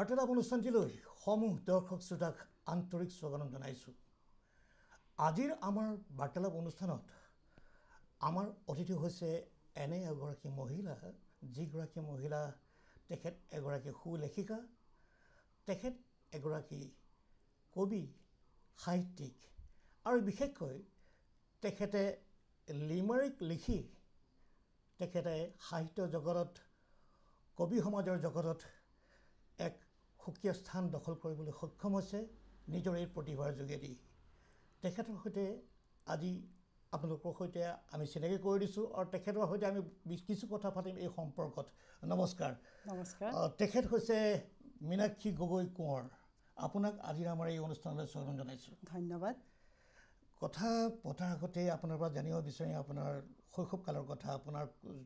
বাৰ্তালাপ অনুষ্ঠানটিলৈ সমূহ দৰ্শক শ্ৰোতাক আন্তৰিক স্বাগতম জনাইছোঁ আজিৰ আমাৰ বাৰ্তালাপ অনুষ্ঠানত আমাৰ অতিথি হৈছে এনে এগৰাকী মহিলা যিগৰাকী মহিলা তেখেত এগৰাকী সু লেখিকা তেখেত এগৰাকী কবি সাহিত্যিক আৰু বিশেষকৈ তেখেতে লিমাৰিক লিখি তেখেতে সাহিত্য জগতত কবি সমাজৰ জগতত সুকীয়া স্থান দখল কৰিবলৈ সক্ষম হৈছে নিজৰ এই প্ৰতিভাৰ যোগেদি তেখেতৰ সৈতে আজি আপোনালোকৰ সৈতে আমি চিনাকি কৰি দিছোঁ আৰু তেখেতৰ সৈতে আমি কিছু কথা পাতিম এই সম্পৰ্কত নমস্কাৰ নমস্কাৰ তেখেত হৈছে মীনাক্ষী গগৈ কোঁৱৰ আপোনাক আজি আমাৰ এই অনুষ্ঠানলৈ স্বাগতম জনাইছোঁ ধন্যবাদ কথা পতাৰ আগতে আপোনাৰ পৰা জানিব বিচাৰিম আপোনাৰ শৈশৱকালৰ কথা আপোনাৰ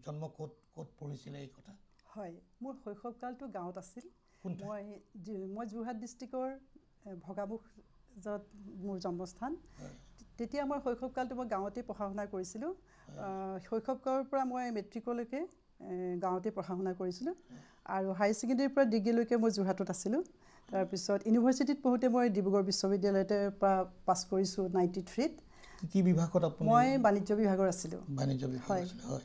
জন্ম ক'ত ক'ত পঢ়িছিলে এই কথা হয় মোৰ শৈশৱকালটো গাঁৱত আছিল মই মই যোৰহাট ডিষ্ট্ৰিক্টৰ ভগামুখ য'ত মোৰ জন্মস্থান তেতিয়া মই শৈশৱকালটো মই গাঁৱতে পঢ়া শুনা কৰিছিলোঁ শৈশৱকালৰ পৰা মই মেট্ৰিকলৈকে গাঁৱতে পঢ়া শুনা কৰিছিলোঁ আৰু হায়াৰ ছেকেণ্ডেৰীৰ পৰা ডিগ্ৰীলৈকে মই যোৰহাটত আছিলোঁ তাৰপিছত ইউনিভাৰ্চিটিত পঢ়োঁতে মই ডিব্ৰুগড় বিশ্ববিদ্যালয়তে পৰা পাছ কৰিছোঁ নাইণ্টি থ্ৰীত মই বাণিজ্য বিভাগৰ আছিলোঁ হয়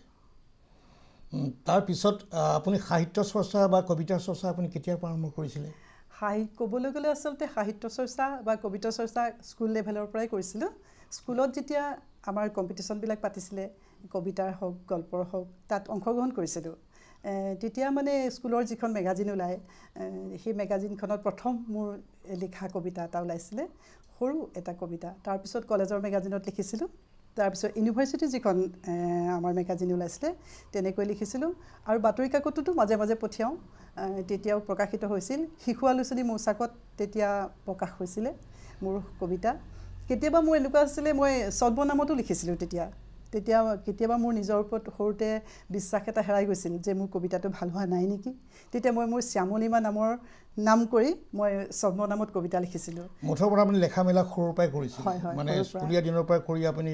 তাৰপিছত আপুনি সাহিত্য চৰ্চা বা কবিতা চৰ্চা আপুনি কেতিয়া আৰম্ভ কৰিছিলে সাহি ক'বলৈ গ'লে আচলতে সাহিত্য চৰ্চা বা কবিতা চৰ্চা স্কুল লেভেলৰ পৰাই কৰিছিলোঁ স্কুলত যেতিয়া আমাৰ কম্পিটিশ্যনবিলাক পাতিছিলে কবিতাৰ হওক গল্পৰ হওক তাত অংশগ্ৰহণ কৰিছিলোঁ তেতিয়া মানে স্কুলৰ যিখন মেগাজিন ওলায় সেই মেগাজিনখনত প্ৰথম মোৰ লিখা কবিতা এটা ওলাইছিলে সৰু এটা কবিতা তাৰপিছত কলেজৰ মেগাজিনত লিখিছিলোঁ তাৰপিছত ইউনিভাৰ্চিটি যিখন আমাৰ মেগাজিন ওলাইছিলে তেনেকৈ লিখিছিলোঁ আৰু বাতৰি কাকততো মাজে মাজে পঠিয়াওঁ তেতিয়াও প্ৰকাশিত হৈছিল শিশু আলোচনী মৌচাকত তেতিয়া প্ৰকাশ হৈছিলে মোৰ কবিতা কেতিয়াবা মোৰ এনেকুৱা আছিলে মই চল্ব নামতো লিখিছিলোঁ তেতিয়া তেতিয়া কেতিয়াবা মোৰ নিজৰ ওপৰত সৰুতে বিশ্বাস এটা হেৰাই গৈছিল যে মোৰ কবিতাটো ভাল হোৱা নাই নেকি তেতিয়া মই মোৰ শ্যামলীমা নামৰ নাম কৰি মই স্বপ্ন নামত কবিতা লিখিছিলোঁ মুঠৰ পৰা আপুনি লেখা মেলা সৰুৰ পৰাই কৰিছিল হয় মানে স্কুলীয়া দিনৰ পৰাই কৰি আপুনি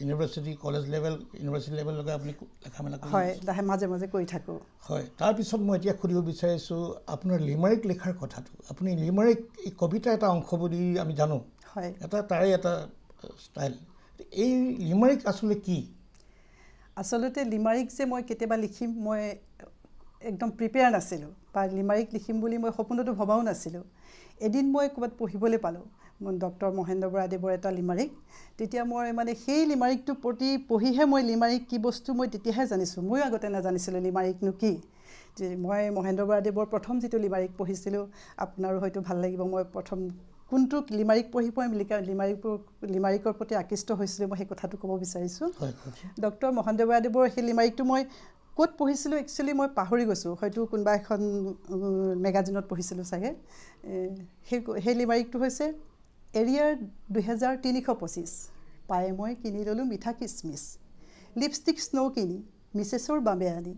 ইউনিভাৰ্চিটি কলেজ লেভেল ইউনিভাৰ্চিটি লেভেললৈকে আপুনি লেখা মেলা হয় লাহে মাজে মাজে কৰি থাকোঁ হয় তাৰপিছত মই এতিয়া সুধিব বিচাৰিছোঁ আপোনাৰ লিমাৰিক লিখাৰ কথাটো আপুনি লিমাৰিক এই কবিতা এটা অংশ বুলি আমি জানো হয় এটা তাৰে এটা ষ্টাইল এই লিমাৰিক আচলতে কি আচলতে লিমাৰিক যে মই কেতিয়াবা লিখিম মই একদম প্ৰিপেয়াৰ নাছিলোঁ বা লিমাৰিক লিখিম বুলি মই সপোনতো ভবাও নাছিলোঁ এদিন মই ক'ৰবাত পঢ়িবলৈ পালোঁ মোৰ ডক্টৰ মহেন্দ্ৰ বৰাদেৱৰ এটা লিমাৰিক তেতিয়া মই মানে সেই লিমাৰিকটোৰ প্ৰতি পঢ়িহে মই লিমাৰিক কি বস্তু মই তেতিয়াহে জানিছোঁ ময়ো আগতে নাজানিছিলোঁ লিমাৰিকনো কি মই মহেন্দ্ৰ বৰাদেৱৰ প্ৰথম যিটো লিমাৰিক পঢ়িছিলোঁ আপোনাৰো হয়তো ভাল লাগিব মই প্ৰথম কোনটো লিমাৰিক পঢ়ি পৰা লিমাৰিক লিমাৰিকৰ প্ৰতি আকৃষ্ট হৈছিলোঁ মই সেই কথাটো ক'ব বিচাৰিছোঁ ডক্টৰ মহেন্দ্ৰ বৰাদেৱৰ সেই লিমাৰিকটো মই ক'ত পঢ়িছিলোঁ একচুৱেলি মই পাহৰি গৈছোঁ হয়তো কোনোবা এখন মেগাজিনত পঢ়িছিলোঁ চাগে সেই সেই লিমাৰিকটো হৈছে এৰিয়াৰ দুহেজাৰ তিনিশ পঁচিছ পাই মই কিনি ল'লোঁ মিঠা কিচমিচ লিপষ্টিক স্ন' কিনি মিছেছৰ বাবে আনি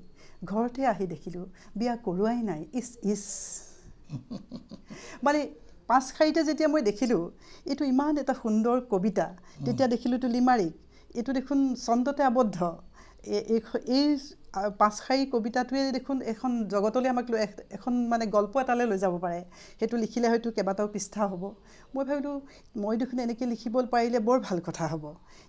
ঘৰতে আহি দেখিলোঁ বিয়া কৰোৱাই নাই ইছ ইছ মানে পাঁচ শাৰীতে যেতিয়া মই দেখিলোঁ এইটো ইমান এটা সুন্দৰ কবিতা তেতিয়া দেখিলোঁ লিমাৰিক এইটো দেখোন চন্দতে আবদ্ধ এই এই পাঁচ শাৰী কবিতাটোৱে দেখোন এখন জগতলৈ আমাক লৈ এখন মানে গল্প এটালৈ লৈ যাব পাৰে সেইটো লিখিলে হয়তো কেইবাটাও পৃষ্ঠা হ'ব মই ভাবিলোঁ মই দেখোন এনেকৈ লিখিব পাৰিলে বৰ ভাল কথা হ'ব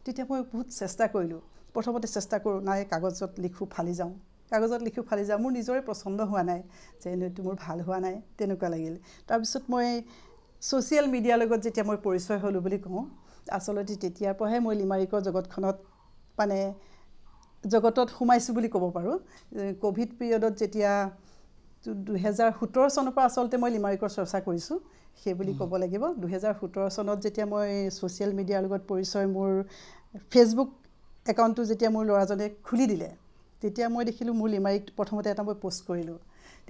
তেতিয়া মই বহুত চেষ্টা কৰিলোঁ প্ৰথমতে চেষ্টা কৰোঁ নাই কাগজত লিখোঁ ফালি যাওঁ কাগজত লিখোঁ ফালি যাওঁ মোৰ নিজৰে পচন্দ হোৱা নাই যে এইটো মোৰ ভাল হোৱা নাই তেনেকুৱা লাগিল তাৰপিছত মই ছ'চিয়েল মিডিয়াৰ লগত যেতিয়া মই পৰিচয় হ'লোঁ বুলি কওঁ আচলতে তেতিয়াৰ পৰাহে মই লিমাৰিকৰ জগতখনত মানে জগতত সোমাইছোঁ বুলি ক'ব পাৰোঁ ক'ভিড পিৰিয়ডত যেতিয়া দুহেজাৰ সোতৰ চনৰ পৰা আচলতে মই লিমাৰিকৰ চৰ্চা কৰিছোঁ সেই বুলি ক'ব লাগিব দুহেজাৰ সোতৰ চনত যেতিয়া মই ছ'চিয়েল মিডিয়াৰ লগত পৰিচয় মোৰ ফেচবুক একাউণ্টটো যেতিয়া মোৰ ল'ৰাজনে খুলি দিলে তেতিয়া মই দেখিলোঁ মোৰ লিমাৰিক প্ৰথমতে এটা মই পোষ্ট কৰিলোঁ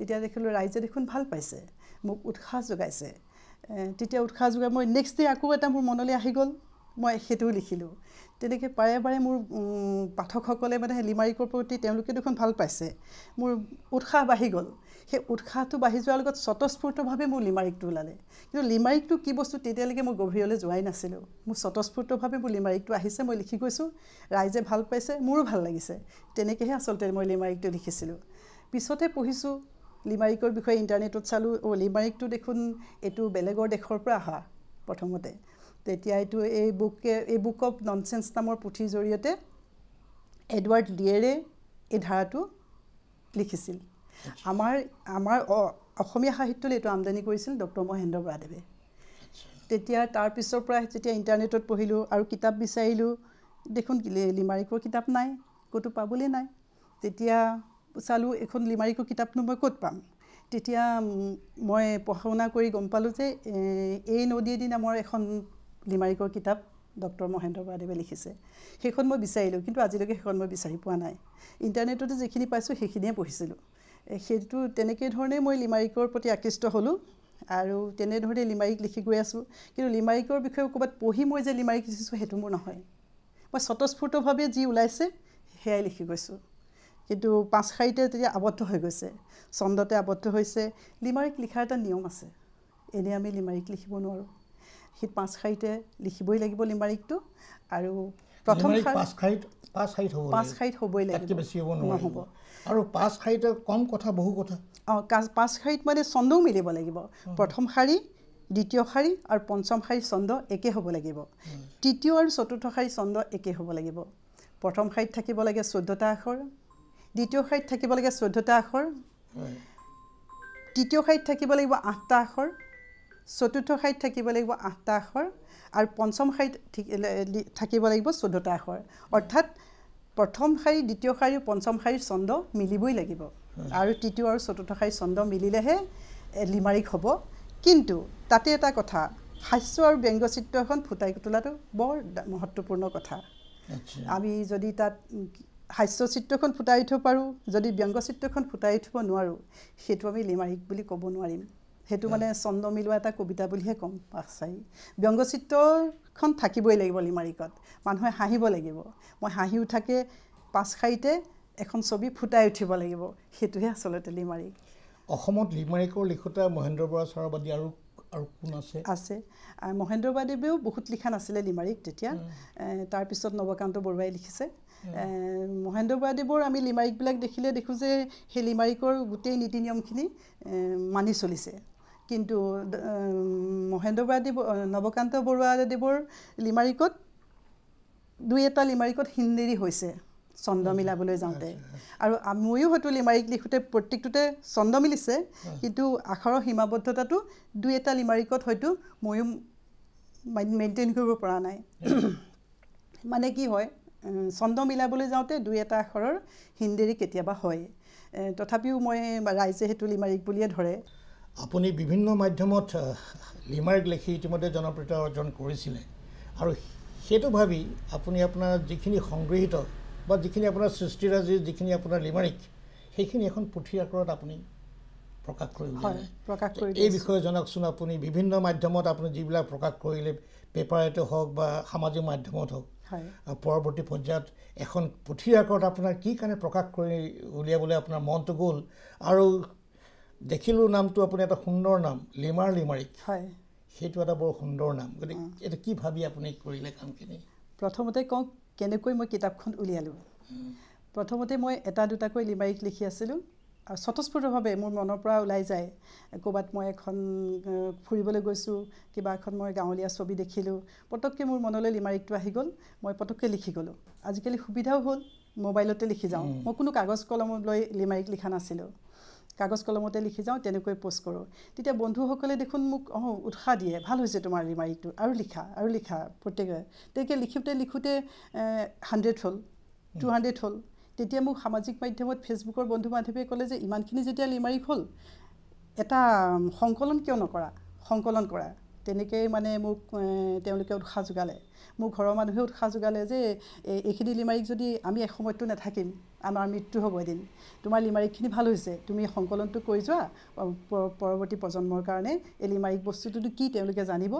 তেতিয়া দেখিলোঁ ৰাইজে দেখোন ভাল পাইছে মোক উৎসাহ যোগাইছে তেতিয়া উৎসাহ যোগায় মই নেক্সট ডে আকৌ এটা মোৰ মনলৈ আহি গ'ল মই সেইটোও লিখিলোঁ তেনেকৈ বাৰে বাৰে মোৰ পাঠকসকলে মানে লিমাৰিকৰ প্ৰতি তেওঁলোকে দেখোন ভাল পাইছে মোৰ উৎসাহ বাঢ়ি গ'ল সেই উৎসাহটো বাঢ়ি যোৱাৰ লগত স্বতঃস্ফূৰ্তভাৱে মোৰ লিমাৰিকটো ওলালে কিন্তু লিমাৰিকটো কি বস্তু তেতিয়ালৈকে মই গভীৰলৈ যোৱাই নাছিলোঁ মোৰ স্বতঃস্ফূৰ্তভাৱে মোৰ লিমাৰিকটো আহিছে মই লিখি গৈছোঁ ৰাইজে ভাল পাইছে মোৰো ভাল লাগিছে তেনেকৈহে আচলতে মই লিমাৰিকটো লিখিছিলোঁ পিছতে পঢ়িছোঁ লিমাৰিকৰ বিষয়ে ইণ্টাৰনেটত চালোঁ অ' লিমাৰিকটো দেখোন এইটো বেলেগৰ দেশৰ পৰা অহা প্ৰথমতে তেতিয়া এইটো এই বুকে এই বুক অফ ননচেঞ্চ নামৰ পুথিৰ জৰিয়তে এডৱাৰ্ড লিয়েৰে এই ধাৰাটো লিখিছিল আমাৰ আমাৰ অসমীয়া সাহিত্যলৈ এইটো আমদানি কৰিছিল ডক্টৰ মহেন্দ্ৰ বৰাদেৱে তেতিয়া তাৰপিছৰ পৰা যেতিয়া ইণ্টাৰনেটত পঢ়িলোঁ আৰু কিতাপ বিচাৰিলোঁ দেখোন লিমাৰিকৰ কিতাপ নাই ক'তো পাবলৈ নাই তেতিয়া চালোঁ এইখন লিমাৰিকৰ কিতাপনো মই ক'ত পাম তেতিয়া মই পঢ়া শুনা কৰি গম পালোঁ যে এই নদীয়েদি নামৰ এখন লিমাৰিকৰ কিতাপ ডক্টৰ মহেন্দ্ৰ বৰাদেৱে লিখিছে সেইখন মই বিচাৰিলোঁ কিন্তু আজিলৈকে সেইখন মই বিচাৰি পোৱা নাই ইণ্টাৰনেটতে যিখিনি পাইছোঁ সেইখিনিয়ে পঢ়িছিলোঁ সেইটো তেনেকৈ ধৰণেই মই লিমাৰিকৰ প্ৰতি আকৃষ্ট হ'লোঁ আৰু তেনেধৰণে লিমাৰিক লিখি গৈ আছোঁ কিন্তু লিমাৰিকৰ বিষয়ে ক'ৰবাত পঢ়ি মই যে লিমাৰিক লিখিছোঁ সেইটো মোৰ নহয় মই স্বতঃস্ফূৰ্তভাৱে যি ওলাইছে সেয়াই লিখি গৈছোঁ কিন্তু পাঁচ শাৰীতে যেতিয়া আবদ্ধ হৈ গৈছে চন্দতে আবদ্ধ হৈছে লিমাৰিক লিখাৰ এটা নিয়ম আছে এনেই আমি লিমাৰিক লিখিব নোৱাৰোঁ সেই পাঁচ শাৰীতে লিখিবই লাগিব লিমাৰিকটো আৰু প্ৰথম পাঁচ শাৰীত হ'বই লাগিব নহ'ব আৰু পাঁচ শাৰীতে কম কথা বহু কথা অঁ পাঁচ শাৰীত মানে চন্দও মিলিব লাগিব প্ৰথম শাৰী দ্বিতীয় শাৰী আৰু পঞ্চম শাৰীৰ চন্দ একে হ'ব লাগিব তৃতীয় আৰু চতুৰ্থ শাৰীৰ চন্দ একে হ'ব লাগিব প্ৰথম শাৰীত থাকিব লাগে চৈধ্যটা আখৰ দ্বিতীয় শাৰীত থাকিব লাগে চৈধ্যটা আখৰ তৃতীয় শাৰীত থাকিব লাগিব আঠটা আখৰ চতুৰ্থ শাৰীত থাকিব লাগিব আঠটা আখৰ আৰু পঞ্চম শাৰীত থাকিব লাগিব চৈধ্যটা আখৰ অৰ্থাৎ প্ৰথম শাৰী দ্বিতীয় শাৰী পঞ্চম শাৰীৰ ছন্দ মিলিবই লাগিব আৰু তৃতীয় আৰু চতুৰ্থ শাৰী ছন্দ মিলিলেহে লিমাৰিক হ'ব কিন্তু তাতে এটা কথা হাস্য আৰু ব্যংগচিত্ৰখন ফুটাই তোলাটো বৰ মহত্বপূৰ্ণ কথা আমি যদি তাত হাস্যচিত্ৰখন ফুটাই উঠিব পাৰোঁ যদি ব্যংগচিত্ৰখন ফুটাই উঠিব নোৱাৰোঁ সেইটো আমি লিমাৰিক বুলি ক'ব নোৱাৰিম সেইটো মানে চন্দ মিলোৱা এটা কবিতা বুলিহে ক'ম পাচাৰি ব্যংগচিত্ৰখন থাকিবই লাগিব লিমাৰিকত মানুহে হাঁহিব লাগিব মই হাঁহি উঠাকে পাছশাৰীতে এখন ছবি ফুটাই উঠিব লাগিব সেইটোহে আচলতে লিমাৰিক অসমত লিমাৰিকৰ লিখোঁতে মহেন্দ্ৰ বৰা চৰাবাদী আৰু আৰু কোন আছে আছে মহেন্দ্ৰ বৰাদেৱেও বহুত লিখা নাছিলে লিমাৰিক তেতিয়া তাৰপিছত নৱকান্ত বৰুৱাই লিখিছে মহেন্দ্ৰ বৰাদেৱৰ আমি লিমাৰিকবিলাক দেখিলে দেখোঁ যে সেই লিমাৰিকৰ গোটেই নীতি নিয়মখিনি মানি চলিছে কিন্তু মহেন্দ্ৰ বৰাদেৱ নৱকান্ত বৰুৱাদেৱৰ লিমাৰিকত দুই এটা লিমাৰিকত হিন্দেৰি হৈছে ছন্দ মিলাবলৈ যাওঁতে আৰু ময়ো হয়তো লিমাৰিক লিখোঁতে প্ৰত্যেকটোতে ছন্দ মিলিছে কিন্তু আখৰৰ সীমাবদ্ধতাটো দুই এটা লিমাৰিকত হয়তো ময়ো মেইনটেইন কৰিব পৰা নাই মানে কি হয় ছন্দ মিলাবলৈ যাওঁতে দুই এটা আখৰৰ হিন্দেৰি কেতিয়াবা হয় তথাপিও মই ৰাইজে সেইটো লিমাৰিক বুলিয়ে ধৰে আপুনি বিভিন্ন মাধ্যমত লিমাৰিক লিখি ইতিমধ্যে জনপ্ৰিয়তা অৰ্জন কৰিছিলে আৰু সেইটো ভাবি আপুনি আপোনাৰ যিখিনি সংগৃহীত বা যিখিনি আপোনাৰ সৃষ্টিৰাজি যিখিনি আপোনাৰ লিমাৰিক সেইখিনি এখন পুথিৰ আখৰত আপুনি প্ৰকাশ কৰিব প্ৰকাশ কৰি এই বিষয়ে জনাওকচোন আপুনি বিভিন্ন মাধ্যমত আপুনি যিবিলাক প্ৰকাশ কৰিলে পেপাৰতে হওক বা সামাজিক মাধ্যমত হওক হয় পৰৱৰ্তী পৰ্যায়ত এখন পুথি আকাৰত আপোনাৰ কি কাৰণে প্ৰকাশ কৰি উলিয়াবলৈ আপোনাৰ মনটো গ'ল আৰু দেখিলোঁ নামটো আপুনি এটা সুন্দৰ নাম লিমাৰ লিমাৰিক হয় সেইটো এটা বৰ সুন্দৰ নাম গতিকে এইটো কি ভাবি আপুনি কৰিলে কামখিনি প্ৰথমতে কওঁ কেনেকৈ মই কিতাপখন উলিয়ালোঁ প্ৰথমতে মই এটা দুটাকৈ লিমাৰিক লিখি আছিলোঁ স্বতঃস্ফূৰ্তভাৱে মোৰ মনৰ পৰা ওলাই যায় ক'ৰবাত মই এখন ফুৰিবলৈ গৈছোঁ কিবা এখন মই গাঁৱলীয়া ছবি দেখিলোঁ পটককৈ মোৰ মনলৈ লিমাৰিকটো আহি গ'ল মই পটককৈ লিখি গ'লোঁ আজিকালি সুবিধাও হ'ল মোবাইলতে লিখি যাওঁ মই কোনো কাগজ কলম লৈ লিমাৰিক লিখা নাছিলোঁ কাগজ কলমতে লিখি যাওঁ তেনেকৈ পোষ্ট কৰোঁ তেতিয়া বন্ধুসকলে দেখোন মোক অঁ উৎসাহ দিয়ে ভাল হৈছে তোমাৰ লিমাৰিকটো আৰু লিখা আৰু লিখা প্ৰত্যেকে তেনেকৈ লিখোঁতে লিখোঁতে হাণ্ড্ৰেড হ'ল টু হাণ্ড্ৰেড হ'ল তেতিয়া মোক সামাজিক মাধ্যমত ফেচবুকৰ বন্ধু বান্ধৱীয়ে ক'লে যে ইমানখিনি যেতিয়া লিমাৰিক হ'ল এটা সংকলন কিয় নকৰা সংকলন কৰা তেনেকৈয়ে মানে মোক তেওঁলোকে উৎসাহ যোগালে মোৰ ঘৰৰ মানুহে উৎসাহ যোগালে যে এইখিনি লিমাৰিক যদি আমি এসময়তো নাথাকিম আমাৰ মৃত্যু হ'ব এদিন তোমাৰ লিমাৰিকখিনি ভাল হৈছে তুমি এই সংকলনটো কৰি যোৱা পৰৱৰ্তী প্ৰজন্মৰ কাৰণে এই লিমাৰিক বস্তুটোতো কি তেওঁলোকে জানিব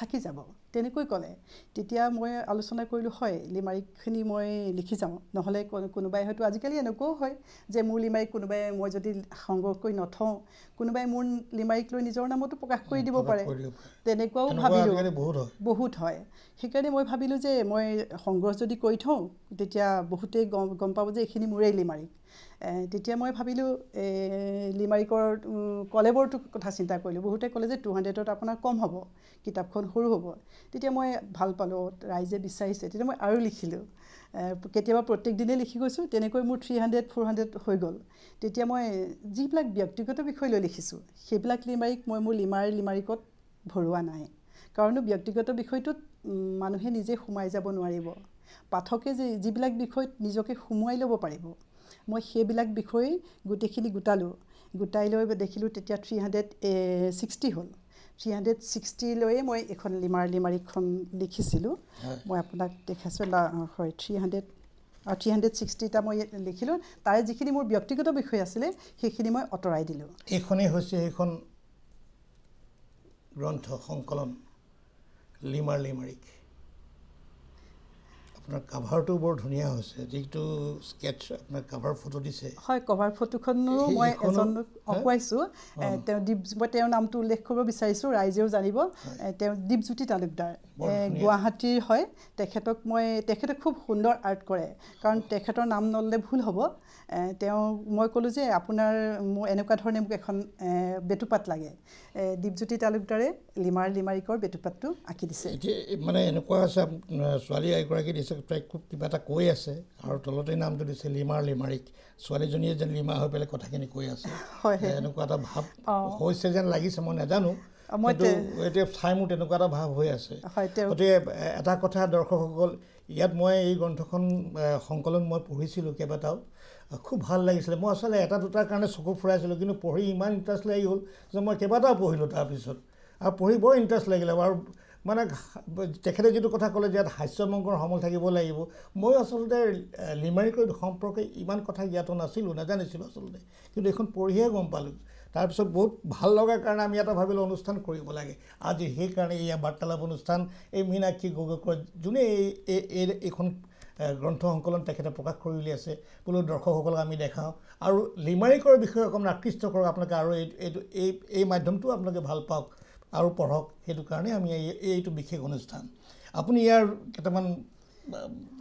থাকি যাব তেনেকৈ ক'লে তেতিয়া মই আলোচনা কৰিলোঁ হয় লিমাৰিকখিনি মই লিখি যাওঁ নহ'লে কোনোবাই হয়তো আজিকালি এনেকুৱাও হয় যে মোৰ লিমাৰিক কোনোবাই মই যদি সংগ্ৰহ কৰি নথওঁ কোনোবাই মোৰ লিমাৰিক লৈ নিজৰ নামতো প্ৰকাশ কৰি দিব পাৰে তেনেকুৱাও ভাবিলোঁ বহুত হয় সেইকাৰণে মই ভাবিলোঁ যে মই সংগ্ৰহ যদি কৰি থওঁ তেতিয়া বহুতেই গম গম পাব যে এইখিনি মোৰেই লিমাৰিক তেতিয়া মই ভাবিলোঁ লিমাৰিকৰ কলেবৰটো কথা চিন্তা কৰিলোঁ বহুতে ক'লে যে টু হাণ্ড্ৰেডত আপোনাৰ কম হ'ব কিতাপখন সৰু হ'ব তেতিয়া মই ভাল পালোঁ ৰাইজে বিচাৰিছে তেতিয়া মই আৰু লিখিলোঁ কেতিয়াবা প্ৰত্যেক দিনেই লিখি গৈছোঁ তেনেকৈ মোৰ থ্ৰী হাণ্ড্ৰেড ফ'ৰ হাণ্ড্ৰেড হৈ গ'ল তেতিয়া মই যিবিলাক ব্যক্তিগত বিষয় লৈ লিখিছোঁ সেইবিলাক লিমাৰিক মই মোৰ লিমাৰ লিমাৰিকত ভৰোৱা নাই কাৰণ ব্যক্তিগত বিষয়টোত মানুহে নিজে সোমাই যাব নোৱাৰিব পাঠকে যি যিবিলাক বিষয়ত নিজকে সোমোৱাই ল'ব পাৰিব মই সেইবিলাক বিষয় গোটেইখিনি গোটালোঁ গোটাই লৈ দেখিলোঁ তেতিয়া থ্ৰী হাণ্ড্ৰেড ছিক্সটি হ'ল থ্ৰী হাণ্ড্ৰেড ছিক্সটি লৈয়ে মই এখন লিমাৰ লিমাৰীখন লিখিছিলোঁ মই আপোনাক দেখাইছোঁ হয় থ্ৰী হাণ্ড্ৰেড আৰু থ্ৰী হাণ্ড্ৰেড ছিক্সটি এটা মই লিখিলোঁ তাৰে যিখিনি মোৰ ব্যক্তিগত বিষয় আছিলে সেইখিনি মই আঁতৰাই দিলোঁ এইখনেই হৈছে এইখন গ্ৰন্থ সংকলন লিমাৰ লিমাৰীক আপোনাৰ কাভাৰটো বৰ ধুনীয়া হৈছে যিটো স্কেটছ আপোনাৰ কাভাৰ ফটো দিছে হয় কাভাৰ ফটোখনো মই এজন অকুৱাইছোঁ তেওঁ দীপ মই তেওঁৰ নামটো উল্লেখ কৰিব বিচাৰিছোঁ ৰাইজেও জানিব তেওঁ দীপজ্যোতি তালুকদাৰ গুৱাহাটীৰ হয় তেখেতক মই তেখেতে খুব সুন্দৰ আৰ্ট কৰে কাৰণ তেখেতৰ নাম নল'লে ভুল হ'ব তেওঁ মই ক'লোঁ যে আপোনাৰ মোৰ এনেকুৱা ধৰণে মোক এখন বেটুপাত লাগে দীপজ্যোতি তালুকদাৰে লিমাৰ লিমাৰিকৰ বেটুপাতটো আঁকি দিছে এতিয়া মানে এনেকুৱা আছে ছোৱালী এগৰাকী দিছে তাইক খুব কিবা এটা কৈ আছে আৰু তলতে নামটো দিছে লিমাৰ লিমাৰিক ছোৱালীজনীয়ে যেন লিমা হৈ পেলাই কথাখিনি কৈ আছে হয় এনেকুৱা এটা ভাৱ হৈছে যেন লাগিছে মই নাজানো কিন্তু এতিয়া চাই মোৰ তেনেকুৱা এটা ভাৱ হৈ আছে গতিকে এটা কথা দৰ্শকসকল ইয়াত মই এই গ্ৰন্থখন সংকলন মই পঢ়িছিলোঁ কেইবাটাও খুব ভাল লাগিছিলে মই আচলতে এটা দুটাৰ কাৰণে চকু ফুৰাইছিলোঁ কিন্তু পঢ়ি ইমান ইণ্টাৰেষ্ট লাগি হ'ল যে মই কেইবাটাও পঢ়িলোঁ তাৰপিছত আৰু পঢ়ি বৰ ইণ্টাৰেষ্ট লাগিলে আৰু মানে তেখেতে যিটো কথা ক'লে যে ইয়াত হাস্যমংগৰ সমল থাকিব লাগিব মই আচলতে লিমাৰিকৈ সম্পৰ্কে ইমান কথা জ্ঞাত নাছিলোঁ নাজানিছিলোঁ আচলতে কিন্তু এইখন পঢ়িহে গম পালোঁ তাৰপিছত বহুত ভাল লগাৰ কাৰণে আমি এটা ভাবিলোঁ অনুষ্ঠান কৰিব লাগে আজি সেইকাৰণে এয়া বাৰ্তালাপ অনুষ্ঠান এই মীনাক্ষী গগৈকৰ যোনে এই এইখন গ্ৰন্থ সংকলন তেখেতে প্ৰকাশ কৰি উলিয়াইছে বোলো দৰ্শকসকলক আমি দেখাওঁ আৰু লিমাৰিকৰ বিষয়ে অকণমান আকৃষ্ট কৰক আপোনালোকে আৰু এই এইটো এই এই মাধ্যমটো আপোনালোকে ভাল পাওক আৰু পঢ়ক সেইটো কাৰণে আমি এইটো বিশেষ অনুষ্ঠান আপুনি ইয়াৰ কেইটামান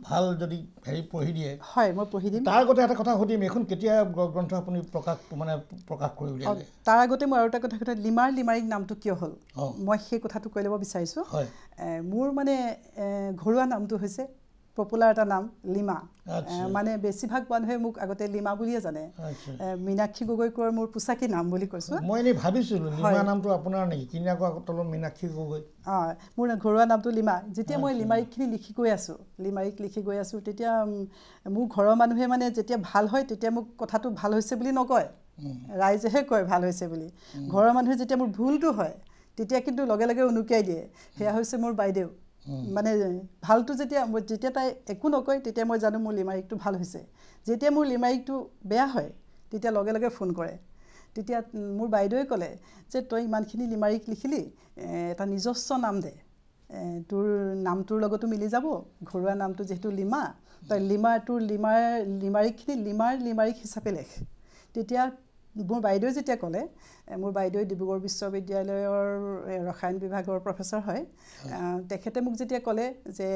ভাল যদি হেৰি পঢ়ি দিয়ে হয় মই পঢ়ি দিম তাৰ আগতে এটা কথা সুধিম এইখন কেতিয়া গ্ৰন্থ আপুনি প্ৰকাশ মানে প্ৰকাশ কৰি উলিয়ালে তাৰ আগতে মই আৰু এটা কথা সুধিম লিমাৰ লিমাৰিক নামটো কিয় হ'ল মই সেই কথাটো কৈ ল'ব বিচাৰিছোঁ মোৰ মানে ঘৰুৱা নামটো হৈছে পপুলাৰ এটা নাম লিমা মানে বেছিভাগ মানুহে মোক আগতে লিমা বুলিয়ে জানে মীনাক্ষী গগৈ কোৱাৰ মোৰ পোচাকি নাম বুলি কৈছোঁ মই এনেই ভাবিছিলোঁ লিমা নামটো আপোনাৰ নেকি কিনি আকৌ তলত মীনাক্ষী গগৈ অঁ মোৰ ঘৰুৱা নামটো লিমা যেতিয়া মই লিমাৰিকখিনি লিখি গৈ আছোঁ লিমাৰিক লিখি গৈ আছোঁ তেতিয়া মোৰ ঘৰৰ মানুহে মানে যেতিয়া ভাল হয় তেতিয়া মোক কথাটো ভাল হৈছে বুলি নকয় ৰাইজেহে কয় ভাল হৈছে বুলি ঘৰৰ মানুহে যেতিয়া মোৰ ভুলটো হয় তেতিয়া কিন্তু লগে লগে উনুকিয়াই দিয়ে সেয়া হৈছে মোৰ বাইদেউ মানে ভালটো যেতিয়া যেতিয়া তাই একো নকয় তেতিয়া মই জানো মোৰ লিমাৰিকটো ভাল হৈছে যেতিয়া মোৰ লিমাৰিকটো বেয়া হয় তেতিয়া লগে লগে ফোন কৰে তেতিয়া মোৰ বাইদেৱে ক'লে যে তই ইমানখিনি লিমাৰিক লিখিলি এটা নিজস্ব নাম দে তোৰ নামটোৰ লগতো মিলি যাব ঘৰুৱা নামটো যিহেতু লিমা তই লিমাৰ তোৰ লিমাৰ লিমাৰিকখিনি লিমাৰ লিমাৰিক হিচাপে লেখ তেতিয়া মোৰ বাইদেউ যেতিয়া ক'লে মোৰ বাইদেউ ডিব্ৰুগড় বিশ্ববিদ্যালয়ৰ ৰসায়ন বিভাগৰ প্ৰফেচাৰ হয় তেখেতে মোক যেতিয়া ক'লে যে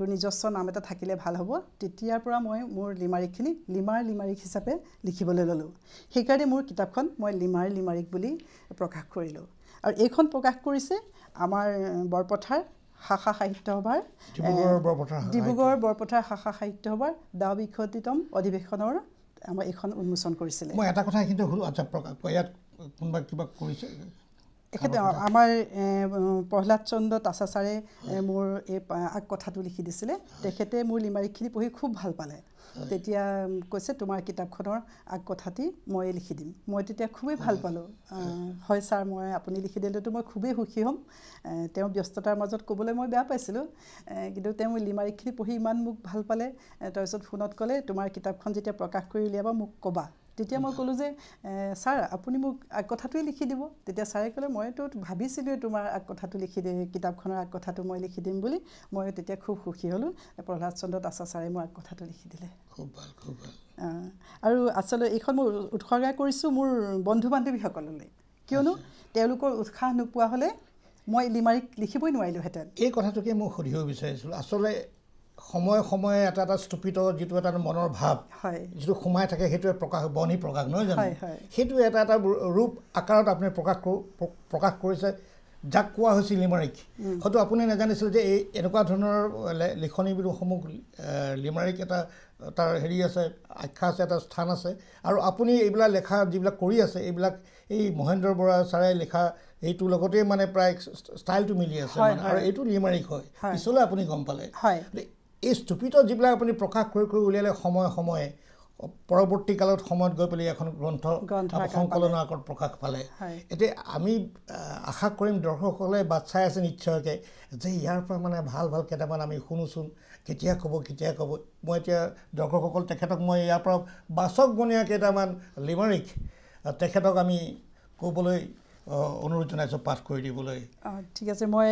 তোৰ নিজস্ব নাম এটা থাকিলে ভাল হ'ব তেতিয়াৰ পৰা মই মোৰ লিমাৰিকখিনি লিমাৰ লিমাৰিক হিচাপে লিখিবলৈ ল'লোঁ সেইকাৰণে মোৰ কিতাপখন মই লিমাৰ লিমাৰিক বুলি প্ৰকাশ কৰিলোঁ আৰু এইখন প্ৰকাশ কৰিছে আমাৰ বৰপথাৰ শাখা সাহিত্য সভাৰ ডিব্ৰুগড় বৰপথাৰ শাখা সাহিত্য সভাৰ দা বিক্ষতিতম অধিৱেশনৰ আমাৰ এইখন উন্মোচন কৰিছিলে মই এটা কথা এইখিনিতে সুধোঁ আচ্ছা প্ৰকাশ ইয়াত কোনোবা কিবা কৰিছে এখেতে আমাৰ প্ৰহ্লাদ চন্দ্ৰ তাচাচাৰে মোৰ এই কথাটো লিখি দিছিলে তেখেতে মোৰ লিমাৰিকখিনি পঢ়ি খুব ভাল পালে তেতিয়া কৈছে তোমাৰ কিতাপখনৰ আগ কথাটি ময়ে লিখি দিম মই তেতিয়া খুবেই ভাল পালোঁ হয় ছাৰ মই আপুনি লিখি দিলেতো মই খুবেই সুখী হ'ম তেওঁ ব্যস্ততাৰ মাজত ক'বলৈ মই বেয়া পাইছিলোঁ কিন্তু তেওঁ লিমাৰিকখিনি পঢ়ি ইমান মোক ভাল পালে তাৰপিছত ফোনত ক'লে তোমাৰ কিতাপখন যেতিয়া প্ৰকাশ কৰি উলিয়াবা মোক ক'বা তেতিয়া মই ক'লোঁ যে ছাৰ আপুনি মোক আগ কথাটোৱে লিখি দিব তেতিয়া ছাৰে ক'লে মইতো ভাবিছিলোঁৱে তোমাৰ আগ কথাটো লিখি দি কিতাপখনৰ আগ কথাটো মই লিখি দিম বুলি মই তেতিয়া খুব সুখী হ'লোঁ প্ৰহ্লাদ চন্দ্ৰ দাসা ছাৰে মোৰ আগ কথাটো লিখি দিলে খুব ভাল খুব ভাল আৰু আচলতে এইখন মই উৎসৰ্গা কৰিছোঁ মোৰ বন্ধু বান্ধৱীসকললৈ কিয়নো তেওঁলোকৰ উৎসাহ নোপোৱা হ'লে মই লিমাৰীক লিখিবই নোৱাৰিলোঁহেঁতেন এই কথাটোকে মই সুধিব বিচাৰিছোঁ আচলতে সময়ে সময়ে এটা এটা স্তুপিত যিটো এটা মনৰ ভাৱ হয় যিটো সোমাই থাকে সেইটোৱে প্ৰকাশ বনি প্ৰকাশ নহয় জানো সেইটো এটা এটা ৰূপ আকাৰত আপুনি প্ৰকাশ প্ৰকাশ কৰিছে যাক কোৱা হৈছিল লিমাৰিক হয়তো আপুনি নাজানিছিল যে এই এনেকুৱা ধৰণৰ লিখনিবিলাকসমূহ লিমাৰিক এটা তাৰ হেৰি আছে আখ্যা আছে এটা স্থান আছে আৰু আপুনি এইবিলাক লেখা যিবিলাক কৰি আছে এইবিলাক এই মহেন্দ্ৰ বৰা ছাৰে লিখা এইটোৰ লগতেই মানে প্ৰায় ষ্টাইলটো মিলি আছে আৰু এইটো লিমাৰিক হয় পিছলৈ আপুনি গম পালে এই স্থূপিত যিবিলাক আপুনি প্ৰকাশ কৰি কৰি উলিয়ালে সময়ে সময়ে পৰৱৰ্তী কালত সময়ত গৈ পেলাই এখন গ্ৰন্থ সংকলনৰ আগত প্ৰকাশ পালে এতিয়া আমি আশা কৰিম দৰ্শকসকলে বাট চাই আছে নিশ্চয়কৈ যে ইয়াৰ পৰা মানে ভাল ভাল কেইটামান আমি শুনোচোন কেতিয়া ক'ব কেতিয়া ক'ব মই এতিয়া দৰ্শকসকল তেখেতক মই ইয়াৰ পৰা বাচক বনীয়া কেইটামান লিমাৰিক তেখেতক আমি ক'বলৈ অনুৰোধ জনাইছোঁ পাঠ কৰি দিবলৈ অঁ ঠিক আছে মই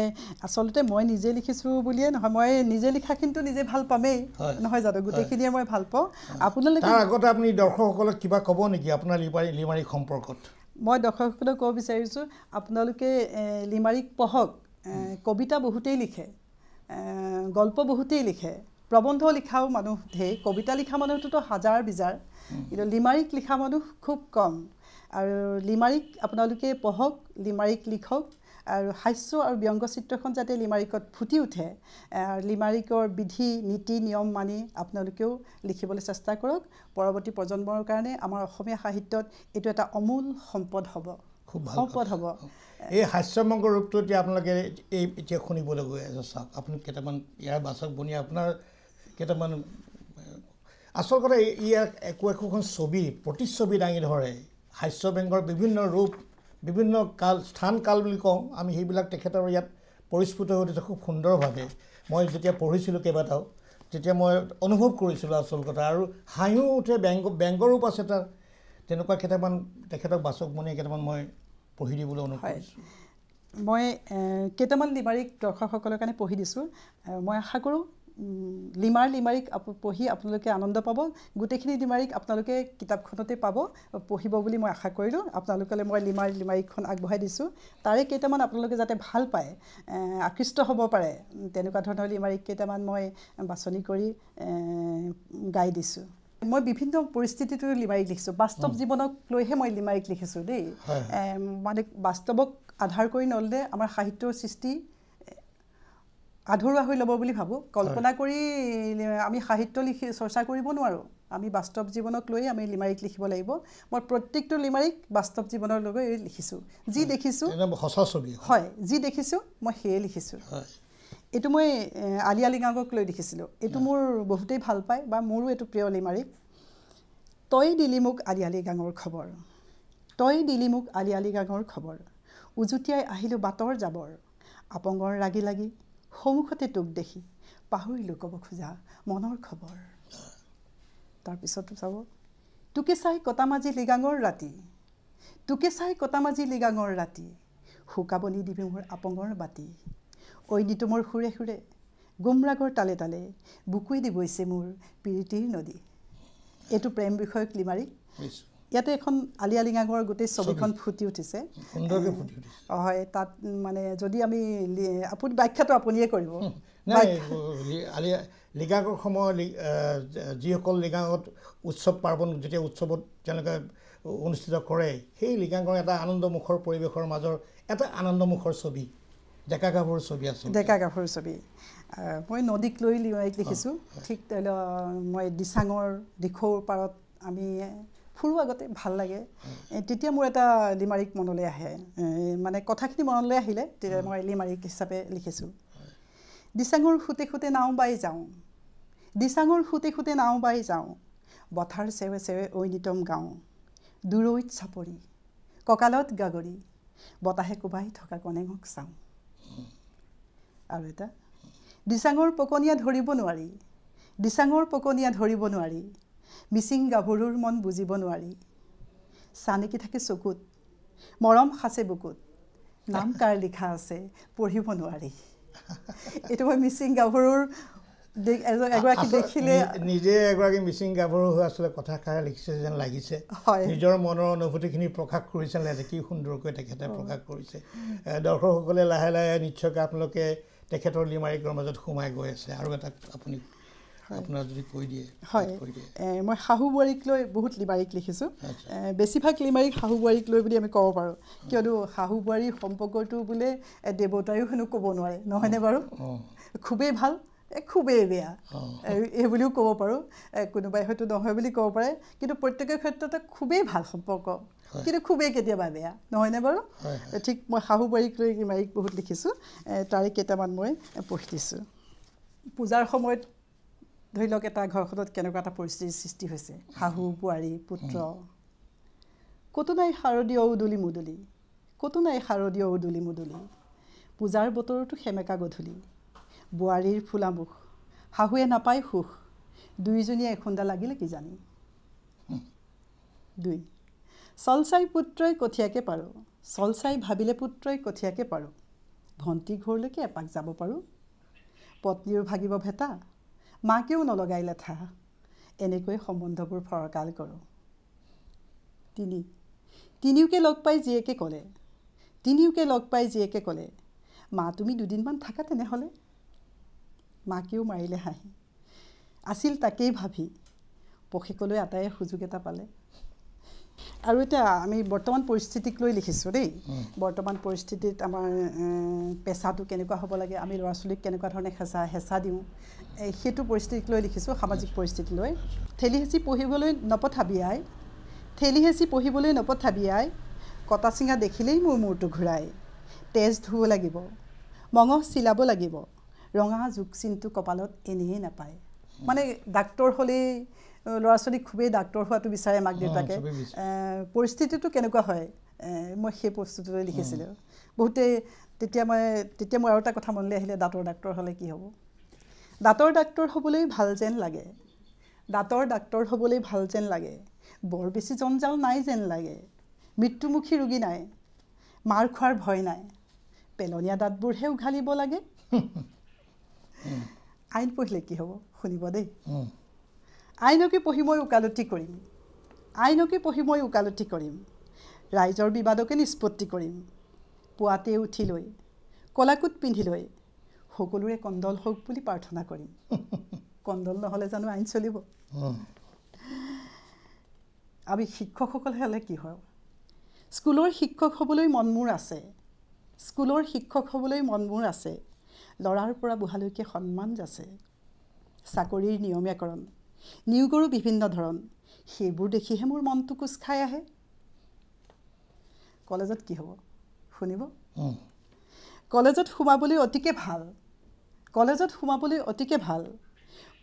আচলতে মই নিজে লিখিছোঁ বুলিয়ে নহয় মই নিজে লিখা কিন্তু নিজে ভাল পামেই নহয় জানো গোটেইখিনিয়ে মই ভাল পাওঁ আপোনালোকে আগতে আপুনি দৰ্শকসকলক কিবা ক'ব নেকি আপোনাৰ লিমাৰী লিমাৰী সম্পৰ্কত মই দৰ্শকসকলক ক'ব বিচাৰিছোঁ আপোনালোকে লিমাৰীক পঢ়ক কবিতা বহুতেই লিখে গল্প বহুতেই লিখে প্ৰবন্ধ লিখাও মানুহ ঢেৰ কবিতা লিখা মানুহটোতো হাজাৰ বিজাৰ কিন্তু লিমাৰীক লিখা মানুহ খুব কম আৰু লিমাৰিক আপোনালোকে পঢ়ক লিমাৰিক লিখক আৰু হাস্য আৰু ব্যংগচিত্ৰখন যাতে লিমাৰিকত ফুটি উঠে লিমাৰিকৰ বিধি নীতি নিয়ম মানি আপোনালোকেও লিখিবলৈ চেষ্টা কৰক পৰৱৰ্তী প্ৰজন্মৰ কাৰণে আমাৰ অসমীয়া সাহিত্যত এইটো এটা অমূল সম্পদ হ'ব সম্পদ হ'ব এই হাস্যমংগ ৰূপটো এতিয়া আপোনালোকে এই এতিয়া শুনিবলৈ গৈ আছে চাওক আপুনি কেইটামান ইয়াৰ বাচক বনি আপোনাৰ কেইটামান আচল কথা ইয়াৰ একো একোখন ছবি প্ৰতিচ্ছবি দাঙি ধৰে হাস্য বেংগৰ বিভিন্ন ৰূপ বিভিন্ন কাল স্থান কাল বুলি কওঁ আমি সেইবিলাক তেখেতৰ ইয়াত পৰিস্ফুট হৈ উঠিছে খুব সুন্দৰভাৱে মই যেতিয়া পঢ়িছিলোঁ কেইবাটাও তেতিয়া মই অনুভৱ কৰিছিলোঁ আচল কথা আৰু হাঁহিও উঠে বেংগ বেংগ ৰূপ আছে তাৰ তেনেকুৱা কেইটামান তেখেতক বাচকমণিয়ে কেইটামান মই পঢ়ি দিবলৈ অনুভৱ কৰিছোঁ মই কেইটামান লিমাৰিক দৰ্শকসকলৰ কাৰণে পঢ়ি দিছোঁ মই আশা কৰোঁ লিমাৰ লিমাৰিক পঢ়ি আপোনালোকে আনন্দ পাব গোটেইখিনি লিমাৰিক আপোনালোকে কিতাপখনতে পাব পঢ়িব বুলি মই আশা কৰিলোঁ আপোনালোকলৈ মই লিমাৰ লিমাৰিকখন আগবঢ়াই দিছোঁ তাৰে কেইটামান আপোনালোকে যাতে ভাল পায় আকৃষ্ট হ'ব পাৰে তেনেকুৱা ধৰণৰ লিমাৰিক কেইটামান মই বাছনি কৰি গাই দিছোঁ মই বিভিন্ন পৰিস্থিতিতো লিমাৰিক লিখিছোঁ বাস্তৱ জীৱনক লৈহে মই লিমাৰিক লিখিছোঁ দেই মানে বাস্তৱক আধাৰ কৰি নল'লে আমাৰ সাহিত্যৰ সৃষ্টি আধৰুৱা হৈ ল'ব বুলি ভাবোঁ কল্পনা কৰি আমি সাহিত্য লিখি চৰ্চা কৰিব নোৱাৰোঁ আমি বাস্তৱ জীৱনক লৈ আমি লিমাৰিক লিখিব লাগিব মই প্ৰত্যেকটো লিমাৰিক বাস্তৱ জীৱনৰ লৈ লিখিছোঁ যি দেখিছোঁ সঁচা ছবি হয় যি দেখিছোঁ মই সেয়ে লিখিছোঁ এইটো মই আলি আলিগাঙক লৈ লিখিছিলোঁ এইটো মোৰ বহুতেই ভাল পায় বা মোৰো এইটো প্ৰিয় লিমাৰিক তই দিলি মোক আলি আলিগাঙৰ খবৰ তই দিলি মোক আলি আলিগাঙৰ খবৰ উজুতিয়াই আহিলোঁ বাটৰ জাবৰ আপংগৰ লাগি লাগি সন্মুখতে তোক দেখি পাহৰিলোঁ ক'ব খোজা মনৰ খবৰ তাৰপিছতো চাব তোকে চাই কটা মাজি লিগাঙৰ ৰাতি তোকে চাই কটা মাজি লিগাঙৰ ৰাতি শুকাবনি দিবি মোৰ আপঙৰ বাতি ঐনিটো মোৰ সুৰে সুৰে গুমৰাগৰ তালে তালে বুকুৱেদি গৈছে মোৰ পিৰিটিৰ নদী এইটো প্ৰেম বিষয়ক লিমাৰী ইয়াতে এখন আলি আলিঙাগৰ গোটেই ছবিখন ফুটি উঠিছে হয় তাত মানে যদি আমি আপুনি ব্যাখ্যাটো আপুনিয়ে কৰিব নাই আলি লিগাঙৰ সময়ত যিসকল লিগাঙত উৎসৱ পাৰ্বণ যেতিয়া উৎসৱত তেওঁলোকে অনুষ্ঠিত কৰে সেই লিগাঙৰ এটা আনন্দমুখৰ পৰিৱেশৰ মাজৰ এটা আনন্দমুখৰ ছবি ডেকা গাভৰুৰ ছবি আছে ডেকা গাভৰুৰ ছবি মই নদীক লৈ লিখিছোঁ ঠিক ধৰি লওক মই দিচাঙৰ দিখৌৰ পাৰত আমি ফুৰোঁ আগতে ভাল লাগে তেতিয়া মোৰ এটা লিমাৰিক মনলৈ আহে মানে কথাখিনি মনলৈ আহিলে তেতিয়া মই লিমাৰিক হিচাপে লিখিছোঁ দিচাঙৰ সোঁতে সোঁতে নাও বাই যাওঁ দিচাঙৰ সোঁতে সোঁতে নাও বাই যাওঁ বথাৰ চেৱে চেৱে ঐনিতম গাওঁ দূৰৈত চাপৰি কঁকালত গাগৰি বতাহে কোবাই থকা কণেঙক চাওঁ আৰু এটা দিচাঙৰ পকনীয়া ধৰিব নোৱাৰি দিচাঙৰ পকনীয়া ধৰিব নোৱাৰি মিচিং গাভৰুৰ মন বুজিব নোৱাৰি চানেকি থাকে চকুত মৰম সাঁচে বুকুত নাম কাৰ লিখা আছে পঢ়িব নোৱাৰি এইটো মই মিচিং গাভৰুৰ এগৰাকী দেখিলে নিজে এগৰাকী মিচিং গাভৰু হৈ আচলতে কথা কাৰ লিখিছে যেন লাগিছে হয় নিজৰ মনৰ অনুভূতিখিনি প্ৰকাশ কৰিছে কৰিছিল কি সুন্দৰকৈ তেখেতে প্ৰকাশ কৰিছে দৰ্শকসকলে লাহে লাহে নিশ্চয়কৈ আপোনালোকে তেখেতৰ লিমাৰিকৰ মাজত সোমাই গৈ আছে আৰু এটা আপুনি আপোনাৰ যদি কৈ হয় মই শাহুবোৱাৰীক লৈ বহুত লিমাৰিক লিখিছোঁ বেছিভাগ লিমাৰিক বোৱাৰীক লৈ বুলি আমি ক'ব পাৰোঁ কিয়নো শাহু শাহুবোৱাৰীৰ সম্পৰ্কটো বোলে দেৱতায়ো হেনো ক'ব নোৱাৰে নহয়নে বাৰু খুবেই ভাল খুবেই বেয়া এই বুলিও ক'ব পাৰোঁ কোনোবাই হয়তো নহয় বুলি ক'ব পাৰে কিন্তু প্ৰত্যেকৰ ক্ষেত্ৰতে খুবেই ভাল সম্পৰ্ক কিন্তু খুবেই কেতিয়াবা বেয়া নহয়নে বাৰু ঠিক মই শাহু বোৱাৰীক লৈ মাৰিক বহুত লিখিছোঁ তাৰে কেইটামান মই পঢ়ি দিছোঁ পূজাৰ সময়ত ধৰি লওক এটা ঘৰখনত কেনেকুৱা এটা পৰিস্থিতিৰ সৃষ্টি হৈছে শাহু বোৱাৰী পুত্ৰ ক'তো নাই শাৰদীয় উদুলি মুদুলি ক'তো নাই শাৰদীয় উদুলি মুদুলি পূজাৰ বতৰতো সেমেকা গধূলি বোৱাৰীৰ ফুলামুখ শাহুৱে নাপায় সুখ দুয়োজনীয়ে এখুন্দা লাগিলে কি জানি দুই চল চাই পুত্ৰই কঠীয়াকে পাৰোঁ চল চাই ভাবিলে পুত্ৰই কঠীয়াকে পাৰোঁ ভণ্টি ঘৰলৈকে এপাক যাব পাৰোঁ পত্নীৰো ভাগিব ভেটা মাকেও নলগাই লেঠা এনেকৈ সম্বন্ধবোৰ ফৰকাল কৰোঁ তিনি তিনিওকে লগ পাই জীয়েকে ক'লে তিনিওকে লগ পাই জীয়েকে ক'লে মা তুমি দুদিনমান থাকা তেনেহ'লে মাকেও মাৰিলে হাঁহি আছিল তাকেই ভাবি পষেকলৈ আটাই সুযোগ এটা পালে আৰু এতিয়া আমি বৰ্তমান পৰিস্থিতিক লৈ লিখিছোঁ দেই বৰ্তমান পৰিস্থিতিত আমাৰ পেচাটো কেনেকুৱা হ'ব লাগে আমি ল'ৰা ছোৱালীক কেনেকুৱা ধৰণে হেঁচা হেঁচা দিওঁ সেইটো পৰিস্থিতিক লৈ লিখিছোঁ সামাজিক পৰিস্থিতিলৈ ঠেলি হেঁচি পঢ়িবলৈ নপঠাবি আই ঠেলি হেঁচি পঢ়িবলৈ নপঠাবি আই কটা চিঙা দেখিলেই মোৰ মূৰটো ঘূৰাই তেজ ধুব লাগিব মঙহ চিলাব লাগিব ৰঙা জোকচিনটো কপালত এনেই নাপায় মানে ডাক্তৰ হ'লেই ল'ৰা ছোৱালীক খুবেই ডাক্তৰ হোৱাটো বিচাৰে মাক দেউতাকে পৰিস্থিতিটো কেনেকুৱা হয় মই সেই প্ৰস্তুতিলৈ লিখিছিলোঁ বহুতেই তেতিয়া মই তেতিয়া মই আৰু এটা কথা মনলৈ আহিলে দাঁতৰ ডাক্তৰ হ'লে কি হ'ব দাঁতৰ ডাক্তৰ হ'বলৈ ভাল যেন লাগে দাঁতৰ ডাক্তৰ হ'বলৈ ভাল যেন লাগে বৰ বেছি জঞ্জাল নাই যেন লাগে মৃত্যুমুখী ৰোগী নাই মাৰ খোৱাৰ ভয় নাই পেলনীয়া দাঁতবোৰহে উঘালিব লাগে আইন পঢ়িলে কি হ'ব শুনিব দেই আইনকে পঢ়ি মই ওকালতি কৰিম আইনকে পঢ়ি মই ওকালতি কৰিম ৰাইজৰ বিবাদকে নিষ্পত্তি কৰিম পুৱাতে উঠি লৈ কলাকুট পিন্ধি লৈ সকলোৰে কণ্ডল হওক বুলি প্ৰাৰ্থনা কৰিম কণ্ডল নহ'লে জানো আইন চলিব আমি শিক্ষকসকল হ'লে কি হয় স্কুলৰ শিক্ষক হ'বলৈ মন মোৰ আছে স্কুলৰ শিক্ষক হ'বলৈ মন মোৰ আছে ল'ৰাৰ পৰা বুঢ়ালৈকে সন্মান যাচে চাকৰিৰ নিয়মীয়াকৰণ নিয়োগৰো বিভিন্ন ধৰণ সেইবোৰ দেখিহে মোৰ মনটো কোচ খাই আহে কলেজত কি হ'ব শুনিব কলেজত সোমাবলৈ অতিকে ভাল কলেজত সোমাবলৈ অতিকে ভাল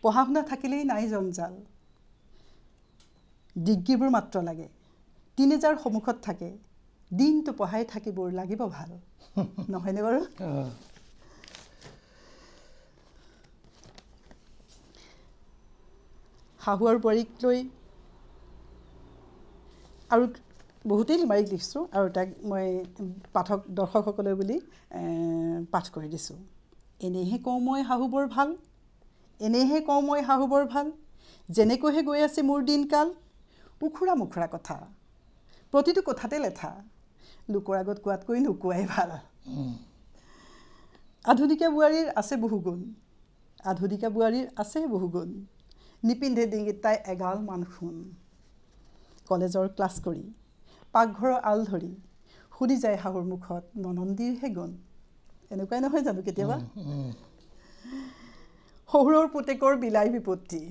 পঢ়া শুনা থাকিলেই নাই জঞ্জাল ডিগ্ৰীবোৰ মাত্ৰ লাগে টিনেজাৰ সন্মুখত থাকে দিনটো পঢ়াই থাকিবোৰ লাগিব ভাল নহয়নে বাৰু শাহুৰ বোৱাৰীক লৈ আৰু বহুতেই লিমাৰিক লিখিছোঁ আৰু তাক মই পাঠক দৰ্শকসকলে বুলি পাঠ কৰি দিছোঁ এনেহে কওঁ মই শাহু বৰ ভাল এনেহে কওঁ মই শাহু বৰ ভাল যেনেকৈহে গৈ আছে মোৰ দিনকাল উখুৰা মুখুৰা কথা প্ৰতিটো কথাতে লেঠা লোকৰ আগত কোৱাতকৈ নোকোৱাই ভাল আধুনিকা বোৱাৰীৰ আছে বহু গুণ আধুনিকা বোৱাৰীৰ আছে বহু গুণ নিপিন্ধে ডিঙিত তাই মান সোণ কলেজৰ ক্লাছ কৰি পাকঘৰৰ আল ধৰি শুনি যায় শাহুৰ মুখত ননন্দীৰহে গুণ এনেকুৱাই নহয় জানো কেতিয়াবা শহুৰৰ পুতেকৰ বিলাই বিপত্তি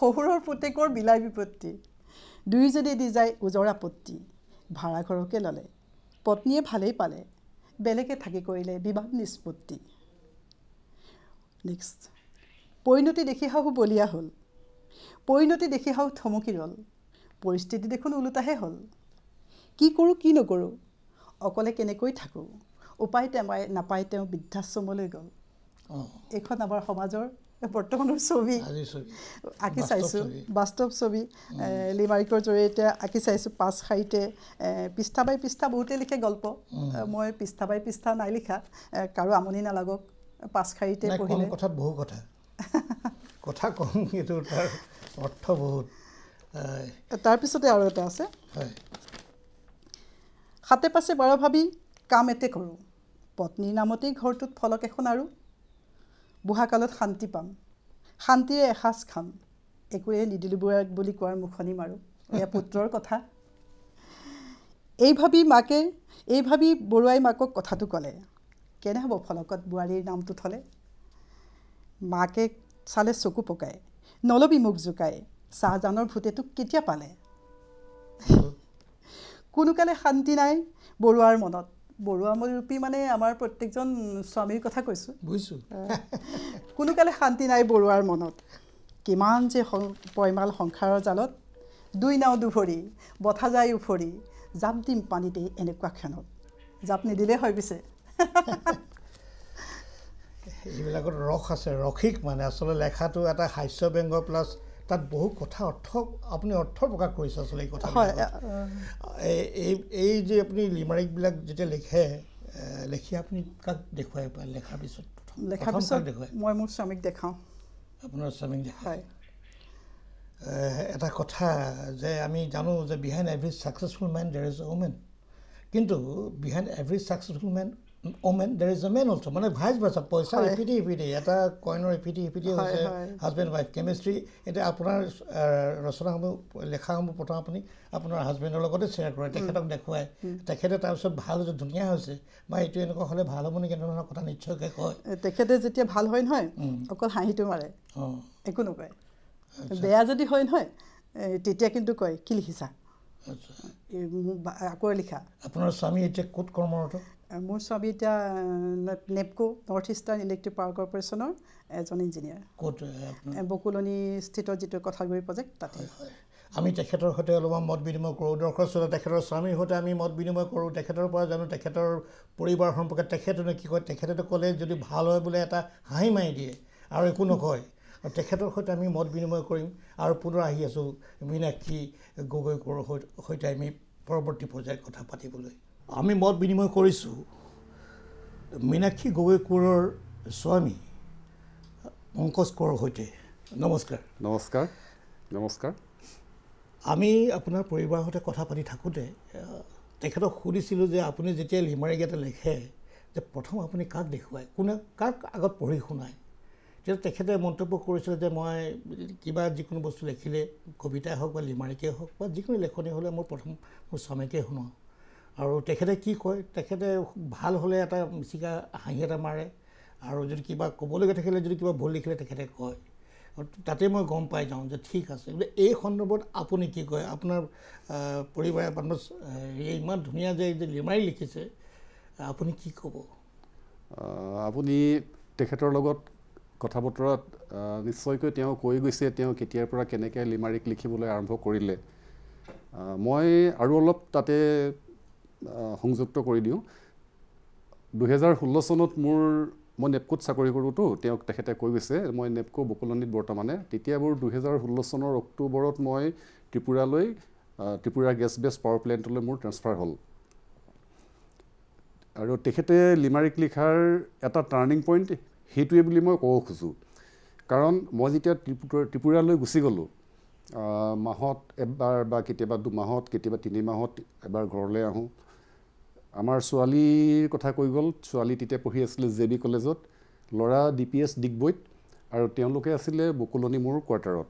শহুৰৰ পুতেকৰ বিলাই বিপত্তি দুয়োজনে দি যায় ওজৰ আপত্তি ভাড়াঘৰকে ল'লে পত্নীয়ে ভালেই পালে বেলেগে থাকি কৰিলে বিবাদ নিষ্পত্তি নেক্সট পৰিণতি দেখি শাহু বলীয়া হ'ল পৰিণতি দেখি হওক থমকি ৰ'ল পৰিস্থিতি দেখোন ওলোটাহে হ'ল কি কৰোঁ কি নকৰোঁ অকলে কেনেকৈ থাকোঁ উপায় তেওঁ নাপায় তেওঁ বৃদ্ধাশ্ৰমলৈ গ'ল এইখন আমাৰ সমাজৰ বৰ্তমানৰ ছবি আঁকি চাইছোঁ বাস্তৱ ছবি লিমাৰিকৰ জৰিয়তে আঁকি চাইছোঁ পাঁচ শাৰীতে পৃষ্ঠা বাই পৃষ্ঠা বহুতে লিখে গল্প মই পৃষ্ঠা বাই পৃষ্ঠা নাই লিখা কাৰো আমনি নালাগক পাঁচ শাৰীতে পঢ়িলে বহু কথা কথা কম অৰ্থ বহুত তাৰপিছতে আৰু এটা আছে হয় সাতে পাছে বাৰ ভাবি কাম এটে কৰোঁ পত্নীৰ নামতেই ঘৰটোত ফলক এখন আৰু বুঢ়াকালত শান্তি পাম শান্তিৰে এসাঁজ খাম একোৱে নিদিলবুৰাক বুলি কোৱাৰ মুখনি মাৰোঁ এয়া পুত্ৰৰ কথা এই ভাবি মাকে এই ভাবি বৰুৱাই মাকক কথাটো ক'লে কেনে হ'ব ফলকত বোৱাৰীৰ নামটো থ'লে মাকে চালে চকু পকায় নল'বি মুখ জোকাই চাহজানৰ ভূতে তোক কেতিয়া পালে কোনো কালে শান্তি নাই বৰুৱাৰ মনত বৰুৱা ৰূপী মানে আমাৰ প্ৰত্যেকজন স্বামীৰ কথা কৈছোঁ বুজিছোঁ কালে শান্তি নাই বৰুৱাৰ মনত কিমান যে পইমাল সংসাৰৰ জালত দুই নাও দুভৰি বঠা যায় উফৰি জাপ দিম পানীতেই এনেকুৱা ক্ষণত জাপ নিদিলে হয় পিছে এইবিলাকত ৰস আছে ৰসিক মানে আচলতে লেখাটো এটা হাস্য ব্যংগ প্লাছ তাত বহু কথা অৰ্থ আপুনি অৰ্থ প্ৰকাশ কৰিছে আচলতে এই কথা হয় এই এই যে আপুনি লিমাৰিকবিলাক যেতিয়া লিখে লিখি আপুনি কাক দেখুৱাই পাৰে লেখাৰ পিছত লেখাৰ মই মোৰ স্বামীক দেখাওঁ আপোনাৰ স্বামীক দেখাই এটা কথা যে আমি জানো যে behind every successful men there is a women কিন্তু behind every successful men woman there is a also' মানে ভাইচ ভাইচা পইচা ইপিটি ইপিটি এটা কইনৰ ইপিটি ইপিটি হৈছে হাজবেণ্ড ৱাইফ কেমেষ্ট্ৰি এতিয়া আপোনাৰ ৰচনাসমূহ লেখাসমূহ প্ৰথম আপুনি আপোনাৰ হাজবেণ্ডৰ লগতে শ্বেয়াৰ কৰে তেখেতক দেখুৱাই তেখেতে তাৰপিছত ভাল হৈছে ধুনীয়া হৈছে বা এইটো এনেকুৱা হ'লে ভাল হ'ব নেকি এনেধৰণৰ কথা নিশ্চয়কৈ কয় তেখেতে যেতিয়া ভাল হয় নহয় অকল হাঁহিটো মাৰে একো নকয় বেয়া যদি হয় নহয় তেতিয়া কিন্তু কয় কি লিখিছা আকৌ লিখা আপোনাৰ স্বামী এতিয়া ক'ত কৰ্মৰত মোৰ ছোৱালী এতিয়া NEEPCO north eastern electric power কৰ্পৰেশ্যনৰ এজন ইঞ্জিনিয়াৰ ক'ত বকুলনীস্থিত যিটো কথাগুৰি প্ৰজেক্ট তাতে হয় আমি তেখেতৰ সৈতে অলপমান মত বিনিময় কৰোঁ দৰ্শকস্থলে তেখেতৰ স্বামীৰ সৈতে আমি মত বিনিময় কৰোঁ তেখেতৰ পৰা জানো তেখেতৰ পৰিবাৰ সম্পৰ্কে তেখেতনো কি কয় তেখেতেতো ক'লে যদি ভাল হয় বোলে এটা হাঁহি মাৰি দিয়ে আৰু একো নকয় আৰু তেখেতৰ সৈতে আমি মত বিনিময় কৰিম আৰু পুনৰ আহি আছোঁ মীনাক্ষী গগৈ কোঁৱৰৰ সৈতে আমি পৰৱৰ্তী পৰ্যায়ত কথা পাতিবলৈ আমি মত বিনিময় কৰিছোঁ মীনাক্ষী গগৈ কোঁৱৰৰ স্বামী পংকজ কোঁৱৰৰ সৈতে নমস্কাৰ নমস্কাৰ নমস্কাৰ আমি আপোনাৰ পৰিবাৰৰ সৈতে কথা পাতি থাকোঁতে তেখেতক সুধিছিলোঁ যে আপুনি যেতিয়া লিমাৰিগাতে লিখে যে প্ৰথম আপুনি কাক দেখুৱায় কোনে কাক আগত পঢ়ি শুনায় তেতিয়া তেখেতে মন্তব্য কৰিছিলে যে মই কিবা যিকোনো বস্তু লিখিলে কবিতাই হওক বা লিমাৰিকেই হওক বা যিকোনো লেখনি হ'লে মই প্ৰথম মোৰ স্বামীকেই শুনাওঁ আৰু তেখেতে কি কয় তেখেতে ভাল হ'লে এটা মিচিকা হাঁহি এটা মাৰে আৰু যদি কিবা ক'বলগীয়া থাকিলে যদি কিবা ভুল লিখিলে তেখেতে কয় তাতে মই গম পাই যাওঁ যে ঠিক আছে গতিকে এই সন্দৰ্ভত আপুনি কি কয় আপোনাৰ পৰিবাৰে মানুহ ইমান ধুনীয়া যে যে লিমাৰি লিখিছে আপুনি কি ক'ব আপুনি তেখেতৰ লগত কথা বতৰাত নিশ্চয়কৈ তেওঁ কৈ গৈছে তেওঁ কেতিয়াৰ পৰা কেনেকৈ লিমাৰিক লিখিবলৈ আৰম্ভ কৰিলে মই আৰু অলপ তাতে সংযুক্ত কৰি দিওঁ দুহেজাৰ ষোল্ল চনত মোৰ মই নেপকোত চাকৰি কৰোঁতো তেওঁক তেখেতে কৈ গৈছে মই নেপকো বকুলনীত বৰ্তমানে তেতিয়া মোৰ দুহেজাৰ ষোল্ল চনৰ অক্টোবৰত মই ত্ৰিপুৰালৈ ত্ৰিপুৰা গেছ বেছ পাৱাৰ প্লেণ্টলৈ মোৰ ট্ৰেন্সফাৰ হ'ল আৰু তেখেতে লিমাৰিক লিখাৰ এটা টাৰ্ণিং পইণ্ট সেইটোৱে বুলি মই ক'ব খোজোঁ কাৰণ মই যেতিয়া ত্ৰিপুৰা ত্ৰিপুৰালৈ গুচি গ'লোঁ মাহত এবাৰ বা কেতিয়াবা দুমাহত কেতিয়াবা তিনিমাহত এবাৰ ঘৰলৈ আহোঁ আমাৰ ছোৱালীৰ কথা কৈ গ'ল ছোৱালী তেতিয়া পঢ়ি আছিলে জে বি কলেজত ল'ৰা ডি পি এছ ডিগবৈত আৰু তেওঁলোকে আছিলে বকুলনি মোৰ কোৱাৰ্টাৰত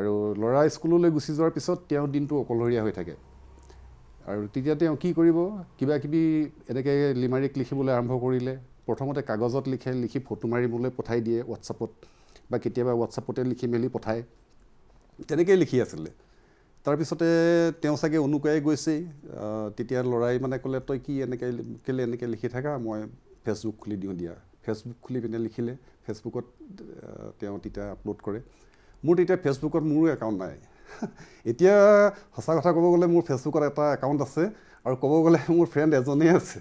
আৰু ল'ৰা স্কুললৈ গুচি যোৱাৰ পিছত তেওঁ দিনটো অকলশৰীয়া হৈ থাকে আৰু তেতিয়া তেওঁ কি কৰিব কিবাকিবি এনেকৈ লিমাৰিক লিখিবলৈ আৰম্ভ কৰিলে প্ৰথমতে কাগজত লিখে লিখি ফটো মাৰিবলৈ পঠাই দিয়ে হোৱাটছআপত বা কেতিয়াবা হোৱাটছআপতে লিখি মেলি পঠায় তেনেকৈয়ে লিখি আছিলে তাৰপিছতে তেওঁ চাগে অনুকুৱাই গৈছেই তেতিয়া ল'ৰাই মানে ক'লে তই কি এনেকৈ কেলৈ এনেকৈ লিখি থাকা মই ফেচবুক খুলি দিওঁ দিয়া ফেচবুক খুলি পিনে লিখিলে ফেচবুকত তেওঁ তেতিয়া আপলোড কৰে মোৰ তেতিয়া ফেচবুকত মোৰো একাউণ্ট নাই এতিয়া সঁচা কথা ক'ব গ'লে মোৰ ফেচবুকত এটা একাউণ্ট আছে আৰু ক'ব গ'লে মোৰ ফ্ৰেণ্ড এজনেই আছে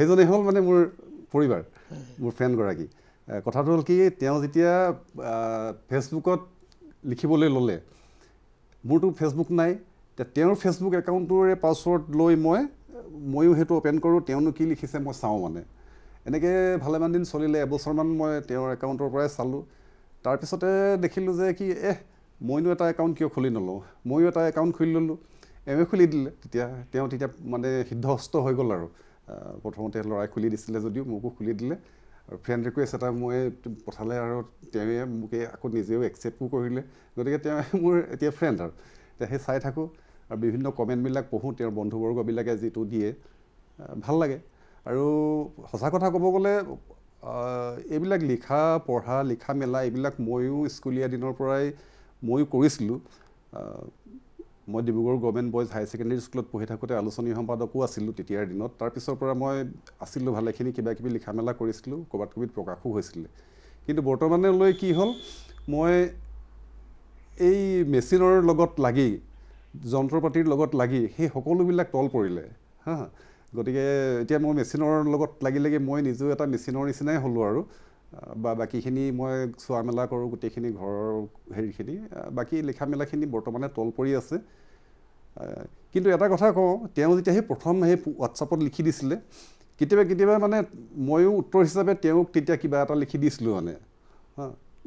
সেইজনেই হ'ল মানে মোৰ পৰিবাৰ মোৰ ফ্ৰেণ্ডগৰাকী কথাটো হ'ল কি তেওঁ যেতিয়া ফেচবুকত লিখিবলৈ ল'লে মোৰতো ফেচবুক নাই তেওঁৰ ফেচবুক একাউণ্টটোৰে পাছৱৰ্ড লৈ মই ময়ো সেইটো অ'পেন কৰোঁ তেওঁনো কি লিখিছে মই চাওঁ মানে এনেকৈ ভালেমান দিন চলিলে এবছৰমান মই তেওঁৰ একাউণ্টৰ পৰাই চালোঁ তাৰপিছতে দেখিলোঁ যে কি এহ মইনো এটা একাউণ্ট কিয় খুলি নলওঁ ময়ো এটা একাউণ্ট খুলি ল'লোঁ এম এ খুলি দিলে তেতিয়া তেওঁ তেতিয়া মানে সিদ্ধহস্ত হৈ গ'ল আৰু প্ৰথমতে ল'ৰাই খুলি দিছিলে যদিও মোকো খুলি দিলে আৰু ফ্ৰেণ্ড ৰিকুৱেষ্ট এটা মই পঠালে আৰু তেওঁৱে মোকে আকৌ নিজেও একচেপ্টো কৰিলে গতিকে তেওঁ মোৰ এতিয়া ফ্ৰেণ্ড আৰু এতিয়া সেই চাই থাকোঁ আৰু বিভিন্ন কমেণ্টবিলাক পঢ়োঁ তেওঁৰ বন্ধুবৰ্গবিলাকে যিটো দিয়ে ভাল লাগে আৰু সঁচা কথা ক'ব গ'লে এইবিলাক লিখা পঢ়া লিখা মেলা এইবিলাক ময়ো স্কুলীয়া দিনৰ পৰাই ময়ো কৰিছিলোঁ মই Dibrugarh government boys higher secondary স্কুলত পঢ়ি থাকোঁতে আলোচনী সম্পাদকো আছিলোঁ তেতিয়াৰ দিনত তাৰপিছৰ পৰা মই আছিলোঁ ভালেখিনি কিবা কিবি লিখা মেলা কৰিছিলোঁ ক'ৰবাত কবিত প্ৰকাশো হৈছিলে কিন্তু বৰ্তমানলৈ কি হ'ল মই এই মেচিনৰ লগত লাগি যন্ত্ৰ পাতিৰ লগত লাগি সেই সকলোবিলাক তল পৰিলে হা গতিকে এতিয়া মই মেচিনৰ লগত লাগি লাগি মই নিজেও এটা মেচিনৰ নিচিনাই হ'লোঁ আৰু বা বাকীখিনি মই চোৱা মেলা কৰোঁ গোটেইখিনি ঘৰৰ হেৰিখিনি বাকী লিখা মেলাখিনি বৰ্তমানে তল পৰি আছে কিন্তু এটা কথা কওঁ তেওঁ যেতিয়া সেই প্ৰথম সেই হোৱাটছআপত লিখি দিছিলে কেতিয়াবা কেতিয়াবা মানে ময়ো উত্তৰ হিচাপে তেওঁক তেতিয়া কিবা এটা লিখি দিছিলোঁ মানে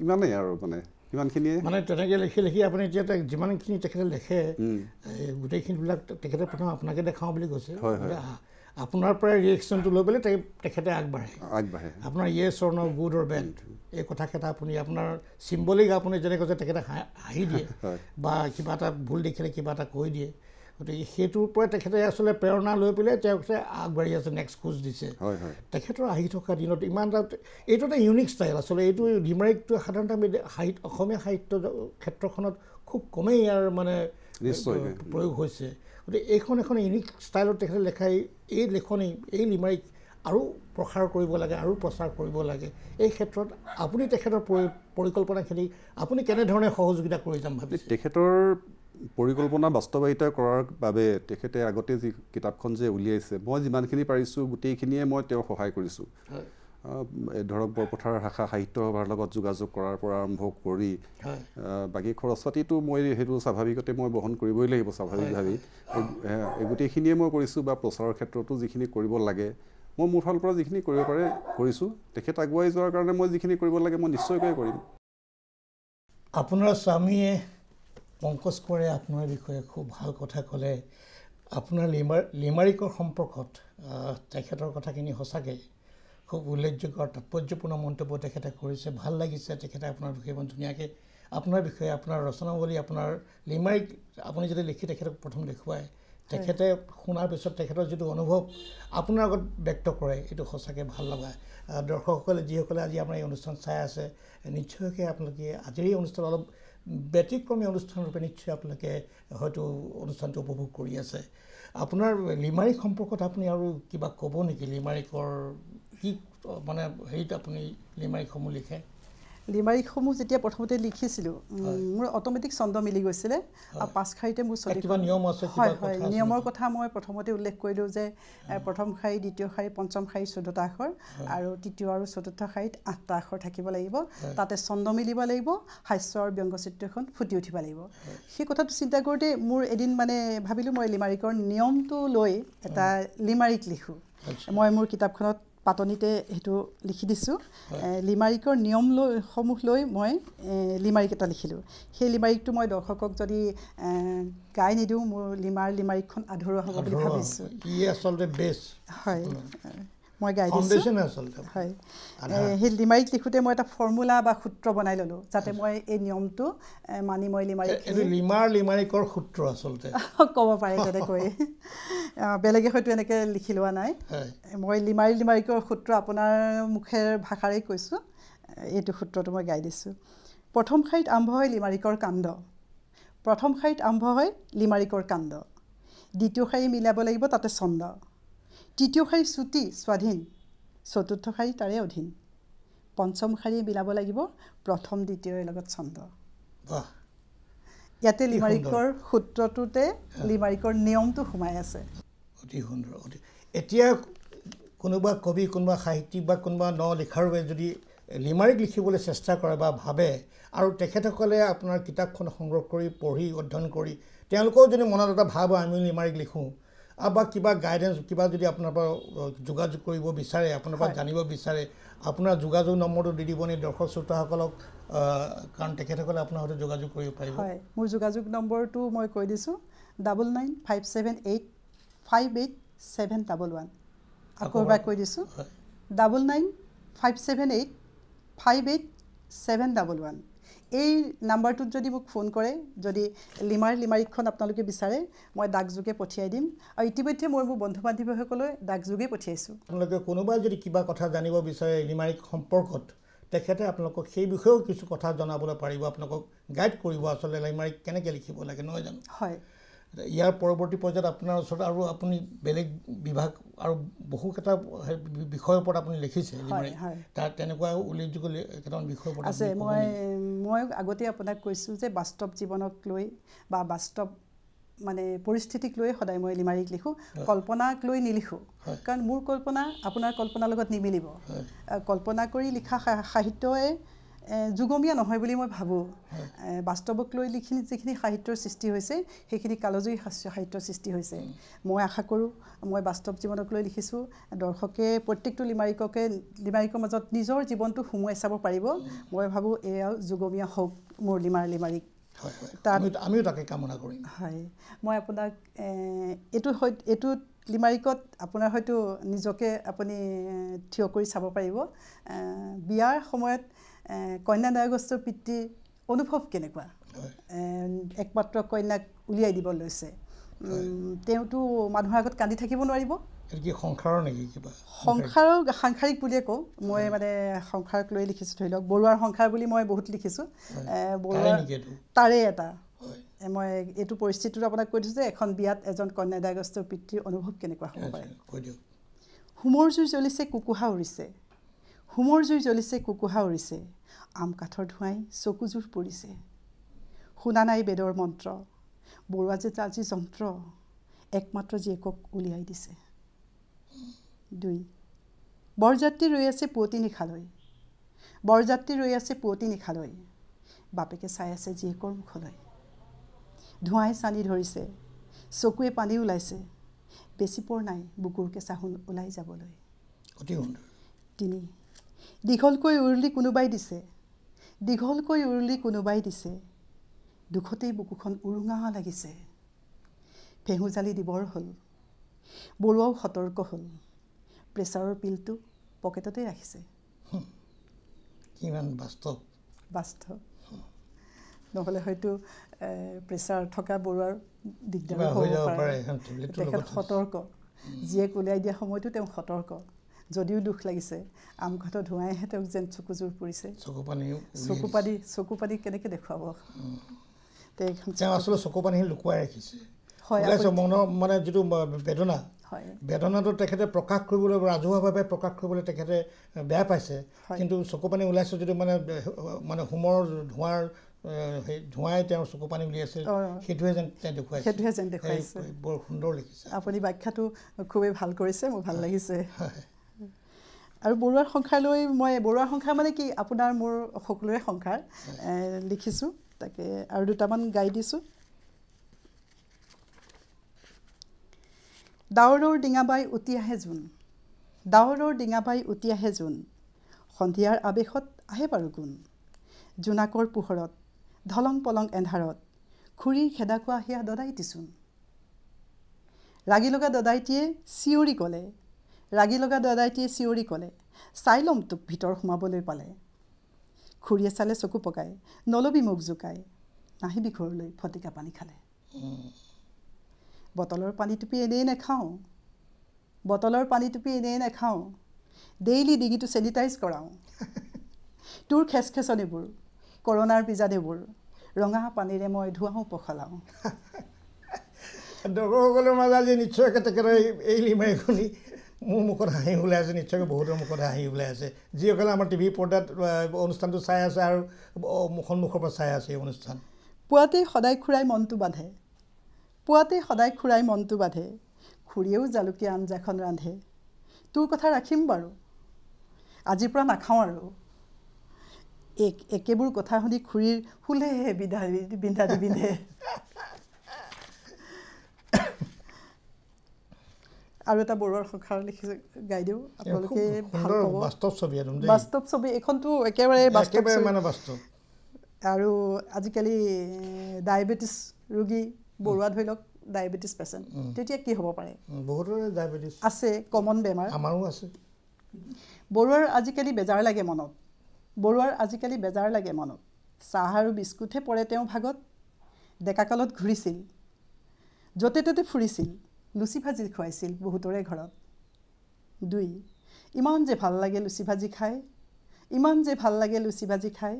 ইমানেই আৰু মানে সিমানখিনিয়ে মানে তেনেকৈ লিখি লিখি আপুনি এতিয়া যিমানখিনি তেখেতে লিখে গোটেইখিনিবিলাক তেখেতে প্ৰথম আপোনাকে দেখাওঁ বুলি কৈছে হয় হয় আপোনাৰ পৰাই ৰিয়েকশ্যনটো লৈ পেলাই তেখেতে আগবাঢ়ে আগবাঢ়ে আপোনাৰ ইয়ে স্বৰ্ণ গুড অৰ বেণ্ড এই কথাকেইটা আপুনি আপোনাৰ চিম্বলিক আপুনি যেনেকৈ যে তেখেতে হাঁহি দিয়ে বা কিবা এটা ভুল দেখিলে কিবা এটা কৈ দিয়ে গতিকে সেইটোৰ পৰাই তেখেতে আচলতে প্ৰেৰণা লৈ পেলাই তেওঁলোকে আগবাঢ়ি আছে নেক্সট খোজ দিছে তেখেতৰ আহি থকা দিনত ইমান এটা এইটো এটা ইউনিক ষ্টাইল আচলতে এইটো ধিমাৰিকটো সাধাৰণতে আমি সাহিত্য অসমীয়া সাহিত্য ক্ষেত্ৰখনত খুব কমেই ইয়াৰ মানে প্ৰয়োগ হৈছে গতিকে এইখন এখন ইউনিক ষ্টাইলত তেখেতে লেখাই এই লেখনি এই লিমাৰিক আৰু প্ৰসাৰ কৰিব লাগে আৰু প্ৰচাৰ কৰিব লাগে এই ক্ষেত্ৰত আপুনি তেখেতৰ পৰিকল্পনাখিনি আপুনি কেনেধৰণে সহযোগিতা কৰি যাম ভাবি তেখেতৰ পৰিকল্পনা বাস্তৱায়িত কৰাৰ বাবে তেখেতে আগতে যি কিতাপখন যে উলিয়াইছে মই যিমানখিনি পাৰিছোঁ গোটেইখিনিয়ে মই তেওঁক সহায় কৰিছোঁ ধৰক বৰপথাৰ শাখা সাহিত্য সভাৰ লগত যোগাযোগ কৰাৰ পৰা আৰম্ভ কৰি বাকী খৰচ পাতিটো মই সেইটো স্বাভাৱিকতে মই বহন কৰিবই লাগিব স্বাভাৱিকভাৱে এই গোটেইখিনিয়ে মই কৰিছোঁ বা প্ৰচাৰৰ ক্ষেত্ৰতো যিখিনি কৰিব লাগে মই মোৰ ফালৰ পৰা যিখিনি কৰিব পাৰে কৰিছোঁ তেখেত আগুৱাই যোৱাৰ কাৰণে মই যিখিনি কৰিব লাগে মই নিশ্চয়কৈ কৰিম আপোনাৰ স্বামীয়ে পংকজ কোঁৱৰে আপোনাৰ বিষয়ে খুব ভাল কথা ক'লে আপোনাৰ লিমাৰ লিমাৰিকৰ সম্পৰ্কত তেখেতৰ কথাখিনি সঁচাকৈ খুব উল্লেখযোগ্য আৰু তাৎপৰ্যপূৰ্ণ মন্তব্য তেখেতে কৰিছে ভাল লাগিছে তেখেতে আপোনাৰ বিষয়ে ইমান ধুনীয়াকৈ আপোনাৰ বিষয়ে আপোনাৰ ৰচনাৱলী আপোনাৰ লিমাৰিক আপুনি যদি লিখি তেখেতক প্ৰথম দেখুৱায় তেখেতে শুনাৰ পিছত তেখেতৰ যিটো অনুভৱ আপোনাৰ আগত ব্যক্ত কৰে এইটো সঁচাকৈ ভাল লগা দৰ্শকসকলে যিসকলে আজি আমাৰ এই অনুষ্ঠান চাই আছে নিশ্চয়কৈ আপোনালোকে আজিৰ এই অনুষ্ঠান অলপ ব্যতিক্ৰমী অনুষ্ঠানৰূপে নিশ্চয় আপোনালোকে হয়তো অনুষ্ঠানটো উপভোগ কৰি আছে আপোনাৰ লিমাৰিক সম্পৰ্কত আপুনি আৰু কিবা ক'ব নেকি লিমাৰিকৰ কি মানে হেৰিত আপুনি লিমাৰিকসমূহ লিখে লিমাৰিকসমূহ যেতিয়া প্ৰথমতে লিখিছিলোঁ মোৰ অট'মেটিক ছন্দ মিলি গৈছিলে আৰু পাঁচ শাৰীতে মোৰ চলি নিয়ম আছে হয় হয় নিয়মৰ কথা মই প্ৰথমতে উল্লেখ কৰিলোঁ যে প্ৰথম শাৰী দ্বিতীয় শাৰী পঞ্চম শাৰী চৈধ্যটা আখৰ আৰু তৃতীয় আৰু চতুৰ্থ শাৰীত আঠটা আখৰ থাকিব লাগিব তাতে ছন্দ মিলিব লাগিব হাস্য আৰু ব্যংগচিত্ৰখন ফুটি উঠিব লাগিব সেই কথাটো চিন্তা কৰোঁতে মোৰ এদিন মানে ভাবিলোঁ মই লিমাৰিকৰ নিয়মটো লৈ এটা লিমাৰিক লিখোঁ মই মোৰ কিতাপখনত পাতনিতে সেইটো লিখি দিছোঁ লিমাৰিকৰ নিয়ম লৈ সমূহ লৈ মই লিমাৰিক এটা লিখিলোঁ সেই লিমাৰিকটো মই দৰ্শকক যদি গাই নিদিওঁ মোৰ লিমাৰ লিমাৰিকখন আধৰুৱা হ'ব বুলি ভাবিছোঁ হয় মই গাই দিছোঁ হয় সেই লিমাৰিক লিখোঁতে মই এটা ফৰ্মুলা বা সূত্ৰ বনাই ল'লোঁ যাতে মই এই নিয়মটো মানি মই লিমাৰিকৰ সূত্ৰ আচলতে ক'ব পাৰে তেনেকৈ বেলেগে হয়তো এনেকৈ লিখি লোৱা নাই মই লিমাৰি লিমাৰিকৰ সূত্ৰ আপোনাৰ মুখেৰ ভাষাৰেই কৈছোঁ এইটো সূত্ৰটো মই গাই দিছোঁ প্ৰথম শাৰীত আৰম্ভ হয় লিমাৰিকৰ কাণ্ড প্ৰথম শাৰীত আৰম্ভ হয় লিমাৰিকৰ কাণ্ড দ্বিতীয় শাৰী মিলাব লাগিব তাতে চন্দ তৃতীয় শাৰী চুটি স্বাধীন চতুৰ্থ শাৰী তাৰে অধীন পঞ্চম শাৰী মিলাব লাগিব প্ৰথম দ্বিতীয়ৰ লগত চন্দ্ৰ ইয়াতে লিমাৰিকৰ সূত্ৰটোতে লিমাৰিকৰ নিয়মটো সোমাই আছে অতি সুন্দৰ অতি এতিয়া কোনোবা কবি কোনোবা সাহিত্যিক বা কোনোবা ন লিখাৰ বাবে যদি লিমাৰিক লিখিবলৈ চেষ্টা কৰে বা ভাবে আৰু তেখেতসকলে আপোনাৰ কিতাপখন সংগ্ৰহ কৰি পঢ়ি অধ্যয়ন কৰি তেওঁলোকেও যদি মনত এটা ভাব হয় আমিও লিমাৰিক লিখোঁ বা কিবা গাইডেঞ্চ কিবা যদি আপোনাৰ পৰা যোগাযোগ কৰিব বিচাৰে আপোনাৰ পৰা জানিব বিচাৰে আপোনাৰ যোগাযোগ নম্বৰটো দি দিব নি দৰ্শক শ্ৰোতাসকলক কাৰণ তেখেতসকলে আপোনাৰ সৈতে যোগাযোগ কৰিব পাৰিব হয় মোৰ যোগাযোগ নম্বৰটো মই কৈ দিছোঁ double nine five seven eight five eight seven double one আকৌ এবাৰ কৈ দিছোঁ double nine five seven eight five eight seven double one এই নাম্বাৰটোত যদি মোক ফোন কৰে যদি লিমাৰ লিমাৰিকখন আপোনালোকে বিচাৰে মই ডাক যোগে পঠিয়াই দিম আৰু ইতিমধ্যে মই মোৰ বন্ধু ডাক ডাকযোগে পঠিয়াইছোঁ আপোনালোকে কোনোবাই যদি কিবা কথা জানিব বিচাৰে লিমাৰিক সম্পৰ্কত তেখেতে আপোনালোকক সেই বিষয়েও কিছু কথা জনাবলৈ পাৰিব আপোনালোকক গাইড কৰিব আচলতে লিমাৰিক কেনেকৈ লিখিব লাগে নহয় জানো হয় ইয়াৰ পৰৱৰ্তী পৰ্যায়ত আপোনাৰ ওচৰত আৰু আপুনি বেলেগ বিভাগ আৰু বহুকেইটা বিষয়ৰ ওপৰত আপুনি লিখিছে তাৰ তেনেকুৱা উল্লেখযোগ্য কেইটামান বিষয়ৰ ওপৰত আছে মই মই আগতে আপোনাক কৈছোঁ যে বাস্তৱ জীৱনক লৈ বা বাস্তৱ মানে পৰিস্থিতিক লৈ সদায় মই লিমাৰিক লিখোঁ কল্পনাক লৈ নিলিখোঁ কাৰণ মোৰ কল্পনা আপোনাৰ কল্পনাৰ লগত নিমিলিব কল্পনা কৰি লিখা সাহিত্যই যুগমীয়া নহয় বুলি মই ভাবোঁ বাস্তৱক লৈ লিখিনি যিখিনি সাহিত্যৰ সৃষ্টি হৈছে সেইখিনি কালজয়ী সাহিত্যৰ সৃষ্টি হৈছে মই আশা কৰোঁ মই বাস্তৱ জীৱনক লৈ লিখিছোঁ দৰ্শকে প্ৰত্যেকটো লিমাৰিককে লিমাৰিকৰ মাজত নিজৰ জীৱনটো সোমোৱাই চাব পাৰিব মই ভাবোঁ এয়া যুগমীয়া হওক মোৰ লিমাৰ লিমাৰিক হয় আমিও তাকে কামনা কৰিম হয় মই আপোনাক এইটো হয় এইটো লিমাৰিকত আপোনাৰ হয়তো নিজকে আপুনি থিয় কৰি চাব পাৰিব বিয়াৰ সময়ত কইনা দায়গ্ৰস্তৰ পিতৃৰ অনুভৱ কেনেকুৱা একমাত্ৰ কন্যাক উলিয়াই দিব লৈছে তেওঁতো মানুহৰ আগত কান্দি থাকিব নোৱাৰিব সংসাৰৰ নেকি কিবা সাংসাৰিক বুলিয়ে কওঁ মই মানে সংসাৰক লৈ লিখিছোঁ ধৰি লওক বৰুৱাৰ সংসাৰ বুলি মই বহুত লিখিছোঁ বৰুৱাৰ তাৰে এটা মই এইটো পৰিস্থিতিটো আপোনাক কৈ দিছোঁ যে এখন বিয়াত এজন কন্যাদায়গ্ৰস্ত পিতৃৰ অনুভৱ কেনেকুৱা হ'ব পাৰে হোমৰ জুই জ্বলিছে কুকুহা উৰিছে হোমৰ জুই জ্বলিছে কুকুহা উৰিছে আম কাঠৰ ধোঁৱাই চকুযোৰ পৰিছে শুনা নাই বেদৰ মন্ত্ৰ বৰুৱা যে আজি যন্ত্ৰ একমাত্ৰ জীয়েকক উলিয়াই দিছে দুই বৰযাত্ৰী ৰৈ আছে পুৱতি নিশালৈ বৰযাত্ৰী ৰৈ আছে পুৱতি নিশালৈ বাপেকে চাই আছে জীয়েকৰ মুখলৈ ধোঁৱাই চানি ধৰিছে চকুৱে পানী ওলাইছে বেছি পৰ নাই বুকুৰ কেঁচা ওলাই যাবলৈ তিনি দীঘলকৈ উৰুলি কোনোবাই দিছে দীঘলকৈ উৰুলি কোনোবাই দিছে দুখতেই বুকুখন উৰুঙা লাগিছে ফেহুজালি দিবৰ হ'ল বৰুৱাও সতৰ্ক হ'ল প্ৰেছাৰৰ পিলটো পকেটতে ৰাখিছে কিমান বাস্তৱ বাস্তৱ নহ'লে হয়তো প্ৰেছাৰ থকা বৰুৱাৰ দিগদাৰ হ'ব পাৰে তেখেত সতৰ্ক জীয়েক উলিয়াই দিয়া সময়তো তেওঁ সতৰ্ক যদিও দুখ লাগিছে আম কথা ধোঁৱাইহে তেওঁক যেন চকুযোৰ পৰিছে চকু পানী কেনেকৈ দেখুৱাব কিন্তু চকু পানী ওলাইছে মানে হোমৰ ধোঁৱাৰ সেই চকু পানী উলিয়াইছে সেইটোহে যেন দেখুৱাইছে বৰ সুন্দৰ লাগিছে আৰু বৰুৱাৰ সংসাৰলৈ মই বৰুৱাৰ সংসাৰ মানে কি আপোনাৰ মোৰ সকলোৰে সংসাৰ লিখিছোঁ তাকে আৰু দুটামান গাই দিছোঁ ডাৱৰৰ ডিঙা বাই উটি আহে যোন ডাৱৰৰ ডিঙা বাই উটি আহে যোন সন্ধিয়াৰ আৱেশত আহে বাৰু গুণ জোনাকৰ পোহৰত ধলং পলং এন্ধাৰত খুৰীৰ খেদা খোৱা সেয়া দদাইটিচোন ৰাগি লগা দদাইটিয়ে চিঞৰি ক'লে ৰাগি লগা দাদাইটিয়ে চিঞৰি ক'লে চাই ল'ম তোক ভিতৰ সোমাবলৈ পালে খুৰীয়ে চালে চকু পকাই নল'বি মুখ জোকাই নাহিবি ঘৰলৈ ফটিকা পানী খালে বটলৰ পানী টুপি এনেই নাখাওঁ বটলৰ পানী টুপি এনেই নাখাওঁ ডেইলি ডিঙিটো চেনিটাইজ কৰাওঁ তোৰ খেচ খেচনিবোৰ কৰোণাৰ বীজাণুবোৰ ৰঙা পানীৰে মই ধুৱাওঁ পখলাওঁ দৰ্শকসকলৰ মাজত আজি নিশ্চয় একেবাৰে এই লিমাইখনি মোৰ মুখত হাঁহি ওলাই আছে নিশ্চয়কৈ বহুতৰ মুখত হাঁহি ওলাই আছে যিসকলে আমাৰ টিভি পৰ্দাত অনুষ্ঠানটো চাই আছে আৰু সন্মুখৰ পৰা চাই আছে এই অনুষ্ঠান পুৱাতেই সদায় খুৰাই মনটো বান্ধে পুৱাতেই সদায় খুৰাই মনটো বান্ধে খুৰীয়েও জালুকীয়া আঞ্জাখন ৰান্ধে তোৰ কথা ৰাখিম বাৰু আজিৰ পৰা নাখাওঁ আৰু এক একেবোৰ কথা শুনি খুৰীৰ শুলেহে বিধা বিন্ধা দি বিন্ধে আৰু এটা বৰুৱাৰ সংসাৰ লিখি গাই দিওঁ আপোনালোকে বাস্তৱ ছবি আৰু একেবাৰে আৰু আজিকালি ডায়েবেটিছ ৰোগী বৰুৱা ধৰি লওক ডায়েবেটিছ পেচেণ্ট তেতিয়া কি হ'ব পাৰে আছে কমন বেমাৰ আমাৰো আছে বৰুৱাৰ আজিকালি বেজাৰ লাগে মনত বৰুৱাৰ আজিকালি বেজাৰ লাগে মনত চাহ আৰু বিস্কুটহে পৰে তেওঁ ভাগত ডেকা কালত ঘূৰিছিল য'তে ত'তে ফুৰিছিল লুচি ভাজি খুৱাইছিল বহুতৰে ঘৰত দুই ইমান যে ভাল লাগে লুচি ভাজি খাই ইমান যে ভাল লাগে লুচি ভাজি খাই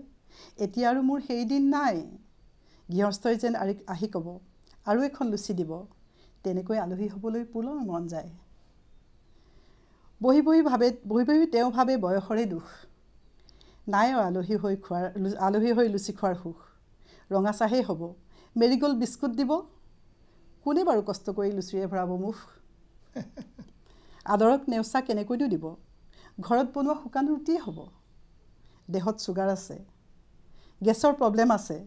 এতিয়া আৰু মোৰ সেইদিন নাই গৃহস্থই যেন আৰি আহি ক'ব আৰু এখন লুচি দিব তেনেকৈ আলহী হ'বলৈ পুনৰ মন যায় বহি বহি ভাবে বহি বহি তেওঁ ভাবে বয়সৰে দুখ নাই আৰু আলহী হৈ খোৱাৰ আলহী হৈ লুচি খোৱাৰ সুখ ৰঙা চাহেই হ'ব মেৰিগ'ল্ড বিস্কুট দিব কোনে বাৰু কষ্ট কৰি লুচিৰে ভৰাব মুখ আদৰক নেওচা কেনেকৈতো দিব ঘৰত বনোৱা শুকান ৰুটিয়ে হ'ব দেহত চুগাৰ আছে গেছৰ প্ৰব্লেম আছে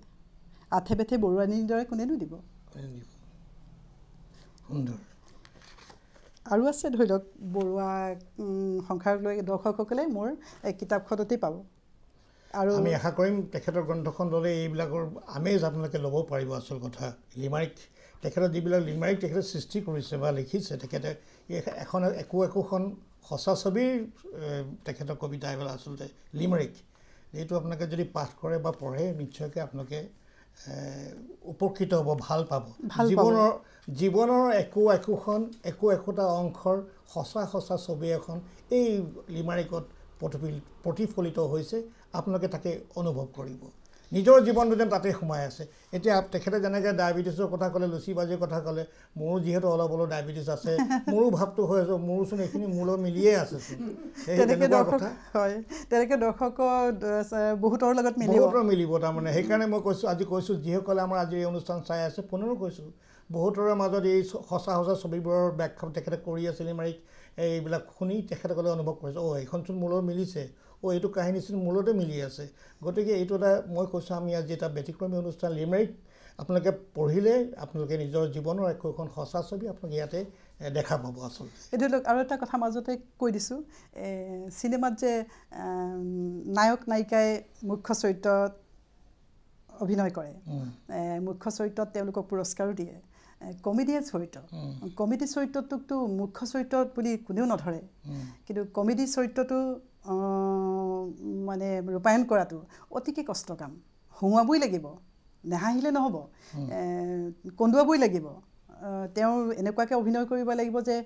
আঠে পেঠে বৰুৱানীৰ দৰে কোনেনো দিব আৰু আছে ধৰি লওক বৰুৱা সংসাৰক লৈ দৰ্শকসকলে মোৰ এই কিতাপখনতে পাব আৰু আমি আশা কৰিম তেখেতৰ গ্ৰন্থখন ল'লে এইবিলাকৰ আমেজ আপোনালোকে ল'ব পাৰিব আচল কথা লিমাৰিক তেখেতৰ যিবিলাক লিমাৰিক তেখেতে সৃষ্টি কৰিছে বা লিখিছে তেখেতে এখন একো একোখন সঁচা ছবিৰ তেখেতৰ কবিতা এইবিলাক আচলতে লিমাৰিক এইটো আপোনালোকে যদি পাঠ কৰে বা পঢ়ে নিশ্চয়কৈ আপোনালোকে উপকৃত হ'ব ভাল পাব জীৱনৰ জীৱনৰ একো একোখন একো একোটা অংশৰ সঁচা সঁচা ছবি এখন এই লিমাৰিকত প্ৰতিফলিত হৈছে আপোনালোকে তাকে অনুভৱ কৰিব নিজৰ জীৱনটো যেন তাতে সোমাই আছে এতিয়া তেখেতে যেনেকৈ ডায়েবেটিছৰ কথা ক'লে লুচি বাজিৰ কথা ক'লে মোৰো যিহেতু অলপ অলপ ডায়েবেটিছ আছে মোৰো ভাৱটো হৈ আছে মোৰোচোন এইখিনি মূলৰ মিলিয়ে আছে তেনেকৈ দৰ্শকৰ বহুতৰ লগত বহুতৰ মিলিব তাৰমানে সেইকাৰণে মই কৈছোঁ আজি কৈছোঁ যিসকলে আমাৰ আজি এই অনুষ্ঠান চাই আছে পুনৰো কৈছোঁ বহুতৰে মাজত এই সঁচা সঁচা ছবিবোৰৰ ব্যাখ্যা তেখেতে কৰি আছে চিনেমাৰীক এইবিলাক শুনি তেখেতসকলে অনুভৱ কৰিছে অ' এইখনচোন মূলৰ মিলিছে অ' এইটো কাহিনীচোন মূলতে মিলি আছে গতিকে এইটো এটা মই কৈছোঁ আমি আজি এটা ব্যতিক্ৰমী অনুষ্ঠান লিমেৰিক আপোনালোকে পঢ়িলে আপোনালোকে নিজৰ জীৱনৰ এখন সঁচা ছবি আপোনালোকে ইয়াতে দেখা পাব আচলতে এই ধৰি লওক আৰু এটা কথা মাজতে কৈ দিছোঁ চিনেমাত যে নায়ক নায়িকাই মুখ্য চৰিত্ৰত অভিনয় কৰে মুখ্য চৰিত্ৰত তেওঁলোকক পুৰস্কাৰো দিয়ে কমেডিয়ে চৰিত্ৰ কমেডি চৰিত্ৰটোকতো মুখ্য চৰিত্ৰত বুলি কোনেও নধৰে কিন্তু কমেডি চৰিত্ৰটো মানে ৰূপায়ণ কৰাটো অতিকে কষ্ট কাম হঙুৱাবই লাগিব নেহাঁহিলে নহ'ব কন্দুৱাবই লাগিব তেওঁ এনেকুৱাকৈ অভিনয় কৰিব লাগিব যে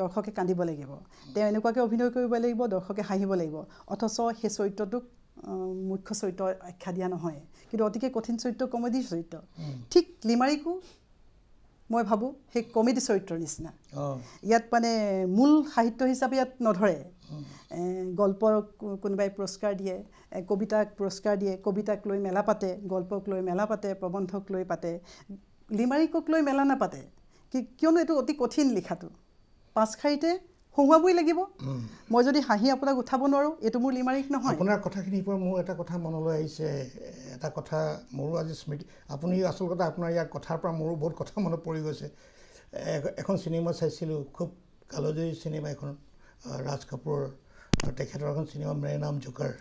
দৰ্শকে কান্দিব লাগিব তেওঁ এনেকুৱাকৈ অভিনয় কৰিব লাগিব দৰ্শকে হাঁহিব লাগিব অথচ সেই চৰিত্ৰটোক মুখ্য চৰিত্ৰ আখ্যা দিয়া নহয় কিন্তু অতিকে কঠিন চৰিত্ৰ কমেডি চৰিত্ৰ ঠিক লিমাৰিকো মই ভাবোঁ সেই কমেডি চৰিত্ৰৰ নিচিনা ইয়াত মানে মূল সাহিত্য হিচাপে ইয়াত নধৰে গল্পক কোনোবাই পুৰস্কাৰ দিয়ে কবিতাক পুৰস্কাৰ দিয়ে কবিতাক লৈ মেলা পাতে গল্পক লৈ মেলা পাতে প্ৰবন্ধক লৈ পাতে লিমাৰিকক লৈ মেলা নাপাতে কি কিয়নো এইটো অতি কঠিন লিখাটো পাঁচশাৰীতে হঁহুৱাবই লাগিব মই যদি হাঁহি আপোনাক উঠাব নোৱাৰোঁ এইটো মোৰ লিমাৰিক নহয় আপোনাৰ কথাখিনিৰ পৰা মোৰ এটা কথা মনলৈ আহিছে এটা কথা মোৰো আজি স্মৃতি আপুনি আচলতে আপোনাৰ ইয়াৰ কথাৰ পৰা মোৰো বহুত কথা মনত পৰি গৈছে এখন চিনেমা চাইছিলোঁ খুব কালজয়ী চিনেমা এখন ৰাজ কাপুৰ তেখেতৰ এখন চিনেমা মেৰে নাম জোকাৰ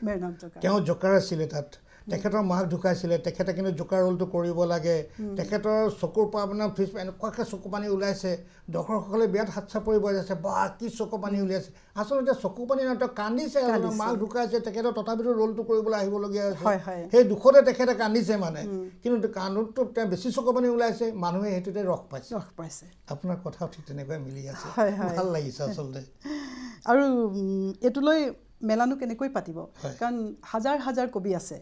তেওঁ জোকাৰ আছিলে তাত তেখেতৰ মাক ঢুকাইছিলে তেখেতে কিন্তু জোকা ৰোলটো কৰিব লাগে তেখেতৰ চকুৰ পৰা আপোনাৰ ফিজ এনেকুৱাকৈ চকু পানী ওলাইছে দৰ্শকসকলে বিৰাট হাতচা পৰিব যাছে বা কি চকু পানী উলিয়াইছে আচলতে চকু পানী নহয় তেওঁ কান্দিছে মাক ঢুকাইছে তেখেতৰ তথাপিতো ৰোলটো কৰিবলৈ আহিবলগীয়া হৈছে সেই দুখতে তেখেতে কান্দিছে মানে কিন্তু কান্দোতটো তেওঁ বেছি চকু পানী ওলাইছে মানুহে সেইটোতে ৰস পাইছে ৰস পাইছে আপোনাৰ কথাও ঠিক তেনেকুৱাই মিলি আছে ভাল লাগিছে আচলতে আৰু এইটোলৈ মেলানো কেনেকৈ পাতিব কাৰণ হাজাৰ হাজাৰ কবি আছে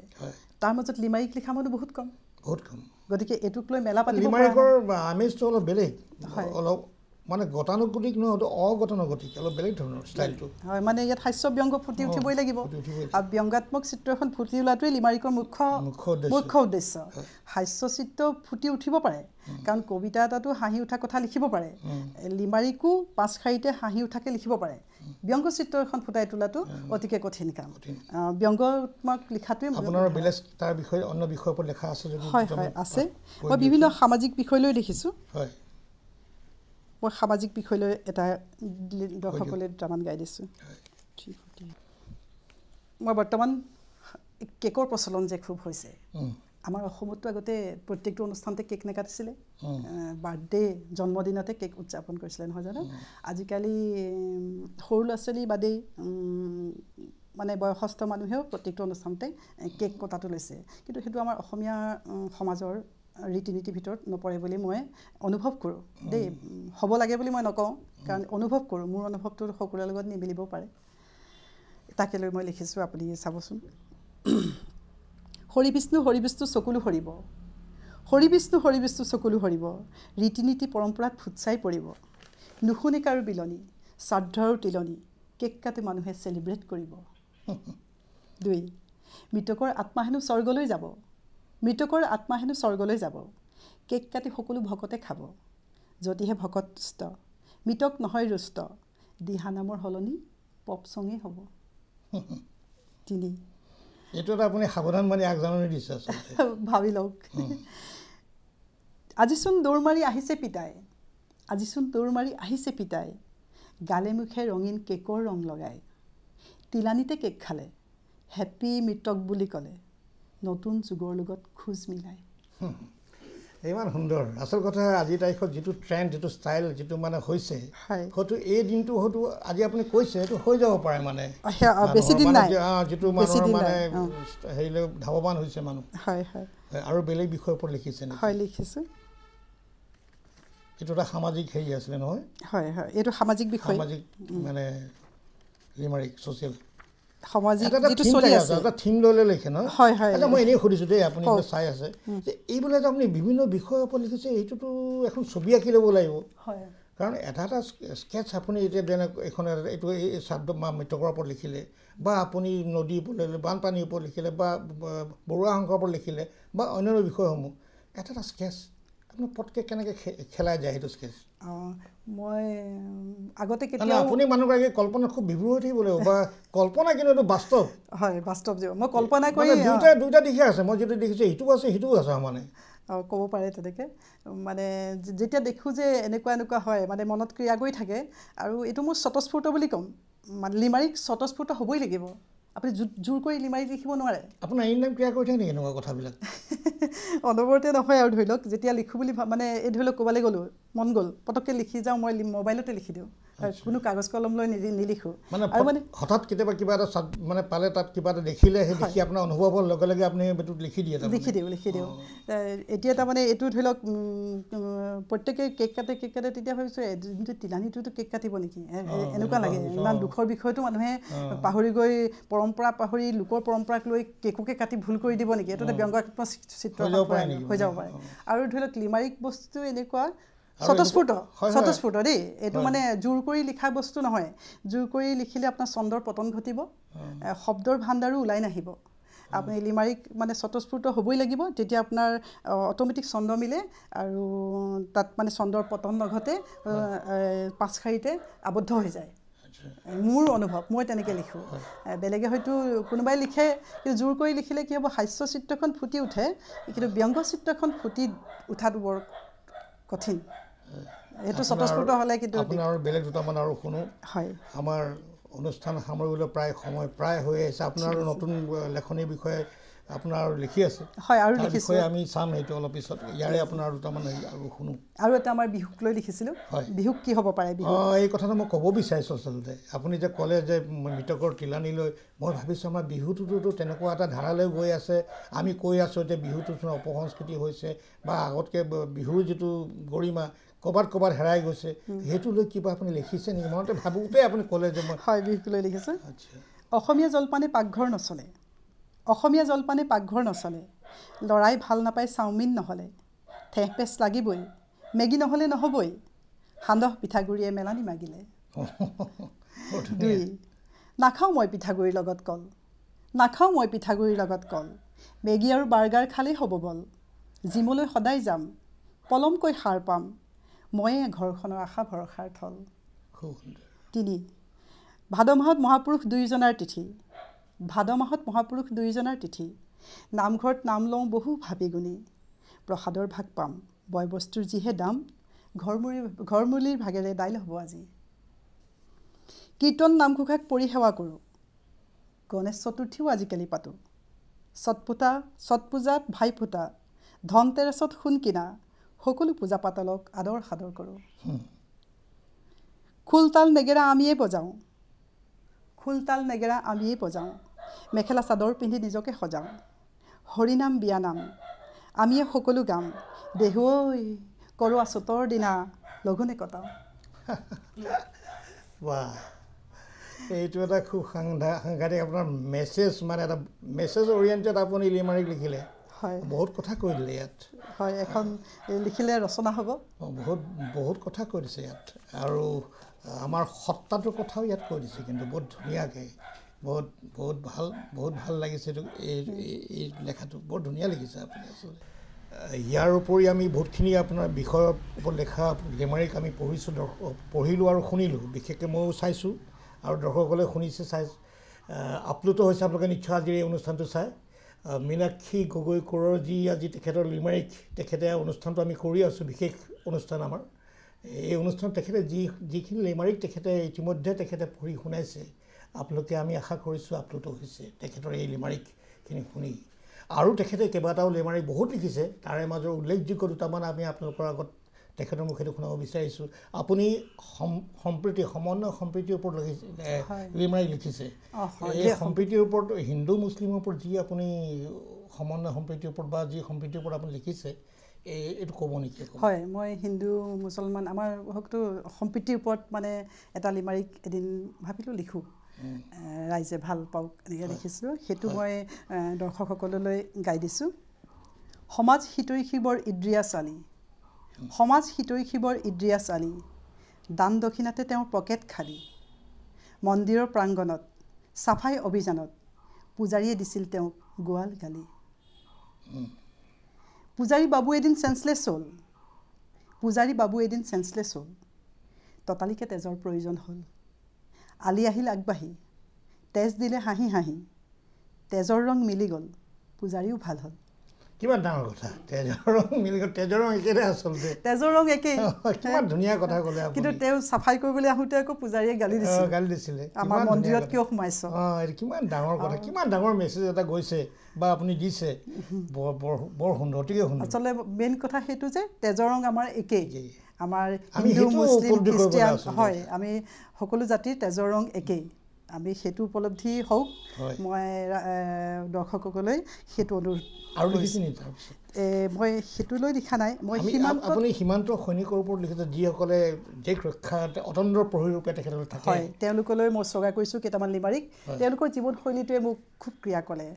তাৰ মাজত লিমাৰিক লিখা মানুহ বহুত কম বহুত কম গতিকে এইটোক লৈ মেলা পাতিব লিমাৰিকৰ আমেজটো অলপ বেলেগ অলপ মানে গতানুগতিক নহয় হয়তো অগতানুগতিক অলপ বেলেগ ধৰণৰ ষ্টাইলটো হয় মানে ইয়াত হাস্য ব্যংগ ফুটি উঠিবই লাগিব আৰু ব্যংগাত্মক চিত্ৰ ফুটি ওলোৱাটোৱেই লিমাৰিকৰ মুখ্য মুখ্য উদ্দেশ্য হাস্য চিত্ৰ ফুটি উঠিব পাৰে কাৰণ কবিতা এটাতো হাঁহি উঠা কথা লিখিব পাৰে লিমাৰিকো পাঁচ শাৰীতে হাঁহি উঠাকৈ লিখিব পাৰে ব্যংগ চিত্ৰ এখন ফুটাই তোলাটো অতিকে কঠিন কাম ব্যংগাত্মক লিখাটোৱে আপোনাৰ বিষয়ে অন্য বিষয়ৰ ওপৰত লিখা আছে যদি হয় হয় আছে মই বিভিন্ন সামাজিক বিষয় দেখিছোঁ হয় মই সামাজিক বিষয়লৈ এটা দৰ্শকলৈ দুটামান গাই দিছোঁ মই বৰ্তমান কেকৰ প্ৰচলন যে খুব হৈছে আমাৰ অসমতো আগতে প্ৰত্যেকটো অনুষ্ঠানতে কেক নাকাটিছিলে বাৰ্থডে জন্মদিনতে কেক উদযাপন কৰিছিলে নহয় জানো আজিকালি সৰু ল'ৰা ছোৱালী বাদেই মানে বয়সস্থ মানুহেও প্ৰত্যেকটো অনুষ্ঠানতে কেক কটাটো লৈছে কিন্তু সেইটো আমাৰ অসমীয়া সমাজৰ ৰীতি নীতিৰ ভিতৰত নপৰে বুলি মই অনুভৱ কৰোঁ দেই হ'ব লাগে বুলি মই নকওঁ কাৰণ অনুভৱ কৰোঁ মোৰ অনুভৱটো সকলোৰে লগত নিমিলিব পাৰে তাকে লৈ মই লিখিছোঁ আপুনি চাবচোন হৰি বিষ্ণু হৰি বিষ্ণু চকুলো সৰিব হৰি বিষ্ণু হৰি বিষ্ণু চকুলো সৰিব ৰীতি নীতি পৰম্পৰাত ফুটছাই পৰিব নুশুনে কাৰো বিলনি শ্ৰাদ্ধ আৰু তিলনি কেক কাটি মানুহে চেলিব্ৰেট কৰিব দুই মৃতকৰ আত্মা হেনো স্বৰ্গলৈ যাব মৃতকৰ আত্মা হেনো স্বৰ্গলৈ যাব কেক কাটি সকলো ভকতে খাব যদিহে ভকতস্ত মৃতক নহয় ৰুষ্ট দিহা নামৰ সলনি পপচঙেই হ'ব তিনি এইটোত আপুনি সাৱধানবাণী আগজাননী দিছে ভাবি লওক আজিচোন দৌৰ মাৰি আহিছে পিতাই আজিচোন দৌৰ মাৰি আহিছে পিতাই গালে মুখে ৰঙীন কেকৰ ৰং লগাই তিলানীতে কেক খালে হেপ্পী মৃতক বুলি ক'লে নতুন যুগৰ লগত খোজ মিলায় ইমান সুন্দৰ আচল কথা আজিৰ তাৰিখত যিটো ট্ৰেণ্ড যিটো ষ্টাইল যিটো মানে হৈছে হয়তো এই দিনটো হয়তো আজি আপুনি কৈছে সেইটো হৈ যাব পাৰে মানে যিটো মানে হেৰিলৈ ধাৱমান হৈছে মানুহ হয় হয় আৰু বেলেগ বিষয়ৰ ওপৰত লিখিছে হয় লিখিছোঁ এইটো এটা সামাজিক হেৰি আছিলে নহয় হয় হয় এইটো সামাজিক বিষয় সামাজিক মানে লিমাৰিক ছ'চিয়েল কাৰণ এটা এটা স্কেটছ আপুনি এতিয়া যেনে এখন এইটো এই শ্ৰাদ্ধ মা মৃতকৰ ওপৰত লিখিলে বা আপুনি নদীৰ ওপৰত বানপানীৰ ওপৰত লিখিলে বা বৰুৱা সংঘৰ ওপৰত লিখিলে বা অন্যান্য বিষয়সমূহ এটা এটা স্কেটছ আপুনি পটকৈ কেনেকৈ খেলাই যায় সেইটো স্কেটছ অঁ মই আগতে কেতিয়াও আপুনি মানুহগৰাকী কল্পনা খুব বিভ্ৰ থাকিব লাগিব বা কল্পনা কিন্তু বাস্তৱ হয় বাস্তৱ জীৱন মই কল্পনা কৰি দুটা দুটা দিশে আছে মই যিটো দেখিছোঁ সেইটো আছে সেইটো আছে মানে ক'ব পাৰে তেনেকৈ মানে যেতিয়া দেখোঁ যে এনেকুৱা এনেকুৱা হয় মানে মনত ক্ৰিয়া কৰি থাকে আৰু এইটো মোৰ স্বতঃস্ফূৰ্ত বুলি ক'ম মানে লিমাৰিক স্বতঃস্ফূৰ্ত হ'বই লাগিব আপুনি জোৰ কৰি লিমাৰি লিখিব নোৱাৰে আপোনাৰ এই নাম ক্ৰিয়া কৰি থাকে নেকি এনেকুৱা কথাবিলাক অনবৰতে নহয় আৰু ধৰি লওক যেতিয়া লিখোঁ বুলি মানে এই ধৰি লওক ক'বলৈ গ'লোঁ মন গ'ল পটককৈ লিখি যাওঁ মই মোবাইলতে লিখি দিওঁ কোনো কাগজ কলম লৈ নিলিখোঁ মানে হঠাৎ কেতিয়াবা কিবা এটা মানে পালে তাত কিবা এটা দেখিলে সেই দেখি আপোনাৰ অনুভৱৰ লগে লগে আপুনি এইটো লিখি দিয়ে লিখি দিওঁ লিখি দিওঁ এতিয়া তাৰমানে এইটো ধৰি লওক প্ৰত্যেকেই কেক কাটে কেক কাটে তেতিয়া ভাবিছোঁ তিলানীটোতো কেক কাটিব নেকি এনেকুৱা লাগে ইমান দুখৰ বিষয়টো মানুহে পাহৰি গৈ পৰম্পৰা পাহৰি লোকৰ পৰম্পৰাক লৈ কেকোকে কাটি ভুল কৰি দিব নেকি এইটো এটা ব্যংগাত্মক চিত্ৰ হৈ যাব পাৰে আৰু ধৰি লওক লিমাৰিক বস্তুটো এনেকুৱা স্বতঃস্ফূৰ্ত স্বতঃস্ফূৰ্ত দেই এইটো মানে জোৰ কৰি লিখা বস্তু নহয় জোৰ কৰি লিখিলে আপোনাৰ চন্দৰ পতন ঘটিব শব্দৰ ভাণ্ডাৰো ওলাই নাহিব আপুনি লিমাৰিক মানে স্বতঃস্ফূৰ্ত হ'বই লাগিব তেতিয়া আপোনাৰ অট'মেটিক চন্দ মিলে আৰু তাত মানে চন্দৰ পতন নঘটে পাঁচশাৰীতে আবদ্ধ হৈ যায় মোৰ অনুভৱ মই তেনেকৈ লিখোঁ বেলেগে হয়তো কোনোবাই লিখে কিন্তু জোৰ কৰি লিখিলে কি হ'ব হাস্য চিত্ৰখন ফুটি উঠে কিন্তু ব্যংগ চিত্ৰখন ফুটি উঠাটো বৰ কঠিন এইটো স্বতঃস্ফূৰ্ত হ'লে কিন্তু আপোনাৰ বেলেগ দুটামান আৰু শুনো হয় আমাৰ অনুষ্ঠান সামৰিবলৈ প্ৰায় সময় প্ৰায় হৈ আহিছে আপোনাৰ নতুন লেখনিৰ বিষয়ে আপোনাৰ লিখি আছে হয় আৰু লিখিছে আমি চাম সেইটো অলপ পিছত ইয়াৰে আপোনাৰ দুটামান আৰু শুনো আৰু এটা আমাৰ বিহুক লৈ লিখিছিলোঁ হয় বিহুক কি হ'ব পাৰে অঁ এই কথাটো মই ক'ব বিচাৰিছোঁ আচলতে আপুনি যে ক'লে যে মৃতকৰ লৈ মই ভাবিছোঁ আমাৰ বিহুটোতো তেনেকুৱা এটা ধাৰালৈ গৈ আছে আমি কৈ আছোঁ যে বিহুটো অপসংস্কৃতি হৈছে বা আগতকৈ বিহুৰ যিটো গৰিমা ক'ৰবাত ক'ৰবাত হেৰাই গৈছে সেইটো লৈ কিবা আপুনি লিখিছে নেকি মনতে ভাবোঁতে আপুনি ক'লে যে মই হয় বিষ লৈ লিখিছে অসমীয়া জলপানে পাকঘৰ নচলে অসমীয়া জলপানে পাকঘৰ নচলে ল'ৰাই ভাল নাপায় চাওমিন নহ'লে ঠেহ পেচ লাগিবই মেগী নহ'লে নহ'বই সান্দহ পিঠাগুড়িয়ে মেলানি মাগিলে নাখাওঁ মই পিঠাগুৰিৰ লগত কল নাখাওঁ মই পিঠাগুড়িৰ লগত কল মেগী আৰু বাৰ্গাৰ খালেই হ'ব বল জিমলৈ সদায় যাম পলমকৈ সাৰ পাম ময়ে ঘৰখনৰ আশা ভৰসাৰ থল তিনি ভাদ মাহত মহাপুৰুষ দুয়োজনাৰ তিথি ভাদ মাহত মহাপুৰুষ দুয়োজনাৰ তিথি নামঘৰত নাম লওঁ বহু ভাবি গুণী প্ৰসাদৰ ভাগ পাম বয় বস্তুৰ যিহে দাম ঘৰমূৰি ঘৰমূলিৰ ভাগেৰে দাইল হ'ব আজি কীৰ্তন নামঘোষাক পৰিসেৱা কৰোঁ গণেশ চতুৰ্থীও আজিকালি পাতোঁ ছট পুতা ছট পূজাত ভাই ফুটা ধনতেৰাছত সোণ কিনা সকলো পূজা পাতলক আদৰ সাদৰ কৰোঁ খোলতাল নেগেৰা আমিয়েই বজাওঁ খোলতাল নেগেৰা আমিয়েই বজাওঁ মেখেলা চাদৰ পিন্ধি নিজকে সজাওঁ হৰিনাম বিয়ানাম আমিয়ে সকলো গাম দেহু ঐ কৰোৱা চোতৰ দিনা লঘোণে কটাওঁ এইটো এটা খুব সাংঘাতিক আপোনাৰ মেছেজ মানে এটা মেছেজ অৰিয়েণ্টেড আপুনি লিমাৰিক লিখিলে হয় বহুত কথা কৈ দিলে ইয়াত হয় এখন লিখিলে ৰচনা হ'ব বহুত বহুত কথা কৈ দিছে ইয়াত আৰু আমাৰ সত্তাটোৰ কথাও ইয়াত কৈ দিছে কিন্তু বহুত ধুনীয়াকৈ বহুত বহুত ভাল বহুত ভাল লাগিছে এইটো এই এই লেখাটো বৰ ধুনীয়া লাগিছে আপুনি আচলতে ইয়াৰ উপৰি আমি বহুতখিনি আপোনাৰ বিষয়ৰ ওপৰত লেখা গ্ৰেমাৰিক আমি পঢ়িছোঁ পঢ়িলোঁ আৰু শুনিলোঁ বিশেষকৈ ময়ো চাইছোঁ আৰু দৰ্শকসকলে শুনিছে চাই আপ্লুত হৈছে আপোনালোকে নিশ্চয় আজিৰ এই অনুষ্ঠানটো চায় মীনাক্ষী গগৈ কোঁৱৰৰ যি আজি তেখেতৰ লিমাৰিক তেখেতে অনুষ্ঠানটো আমি কৰি আছোঁ বিশেষ অনুষ্ঠান আমাৰ এই অনুষ্ঠান তেখেতে যি যিখিনি লিমাৰিক তেখেতে ইতিমধ্যে তেখেতে পঢ়ি শুনাইছে আপোনালোকে আমি আশা কৰিছোঁ আপ্লুত হৈছে তেখেতৰ এই লিমাৰিকখিনি শুনি আৰু তেখেতে কেইবাটাও লিমাৰিক বহুত লিখিছে তাৰে মাজৰ উল্লেখযোগ্য দুটামান আমি আপোনালোকৰ আগত তেখেতৰ মুখেদি শুনাব বিচাৰিছোঁ আপুনি সম্প্ৰীতি সমন্বয় সম্প্ৰীতিৰ ওপৰত লিখিছে ৰিমাই লিখিছে এই সম্প্ৰীতিৰ ওপৰত হিন্দু মুছলিমৰ ওপৰত যি আপুনি সমন্বয় সম্প্ৰীতিৰ ওপৰত বা যি সম্প্ৰীতিৰ ওপৰত আপুনি লিখিছে এইটো ক'ব নেকি হয় মই হিন্দু মুছলমান আমাৰ হওকতো সম্প্ৰীতিৰ ওপৰত মানে এটা লিমাৰিক এদিন ভাবিলোঁ লিখোঁ ৰাইজে ভাল পাওক এনেকৈ লিখিছোঁ সেইটো মই দৰ্শকসকললৈ গাই দিছোঁ সমাজ সিঁতৰি শিৱৰ ইদ্ৰিয়া ছোৱালী সমাজ সিঁতৰি শিৱৰ ইদ্ৰিয়া চালি দান দক্ষিণাতে তেওঁৰ পকেট খালী মন্দিৰৰ প্ৰাংগণত চাফাই অভিযানত পূজাৰীয়ে দিছিল তেওঁক গোৱাল গালি পূজাৰী বাবু এদিন চেঞ্চলেছ হ'ল পূজাৰী বাবু এদিন চেঞ্চলেছ হ'ল ততালিকে তেজৰ প্ৰয়োজন হ'ল আলি আহিল আগবাঢ়ি তেজ দিলে হাঁহি হাঁহি তেজৰ ৰং মিলি গ'ল পূজাৰীও ভাল হ'ল কিমান ডাঙৰ কথা তেজৰ ৰং মিলিব তেজৰ ৰং একেই আচলতে তেজৰ ৰং একেই কিমান ধুনীয়া কথা ক'লে কিন্তু তেওঁ চাফাই কৰিবলৈ আহোঁতে আকৌ পূজাৰীয়ে গালি দিছিলে গালি দিছিলে আমাৰ মন্দিৰত কিয় সোমাইছ অঁ কিমান ডাঙৰ কথা কিমান ডাঙৰ মেছেজ এটা গৈছে বা আপুনি দিছে বৰ বৰ সুন্দৰ অতিকে সুন্দৰ আচলতে মেইন কথা সেইটো যে তেজৰ ৰং আমাৰ একেই আমাৰ হিন্দু মুছলিম খ্ৰীষ্টিয়ান হয় আমি সকলো জাতিৰ তেজৰ ৰং একেই আমি সেইটো উপলব্ধি হওক মই দৰ্শকসকলে সেইটো অনুৰোধ আৰু লিখিছে নেকি তাৰপিছত মই সেইটো লৈ লিখা নাই মই সিমান আপুনি সীমান্ত সৈনিকৰ ওপৰত লিখিছে যিসকলে দেশ ৰক্ষাত অতন্ত্ৰ প্ৰহৰী ৰূপে তেখেতলৈ থাকে হয় তেওঁলোকলৈ মই শ্ৰগা কৰিছোঁ কেইটামান লিমাৰিক তেওঁলোকৰ জীৱনশৈলীটোৱে মোক খুব ক্ৰিয়া কৰে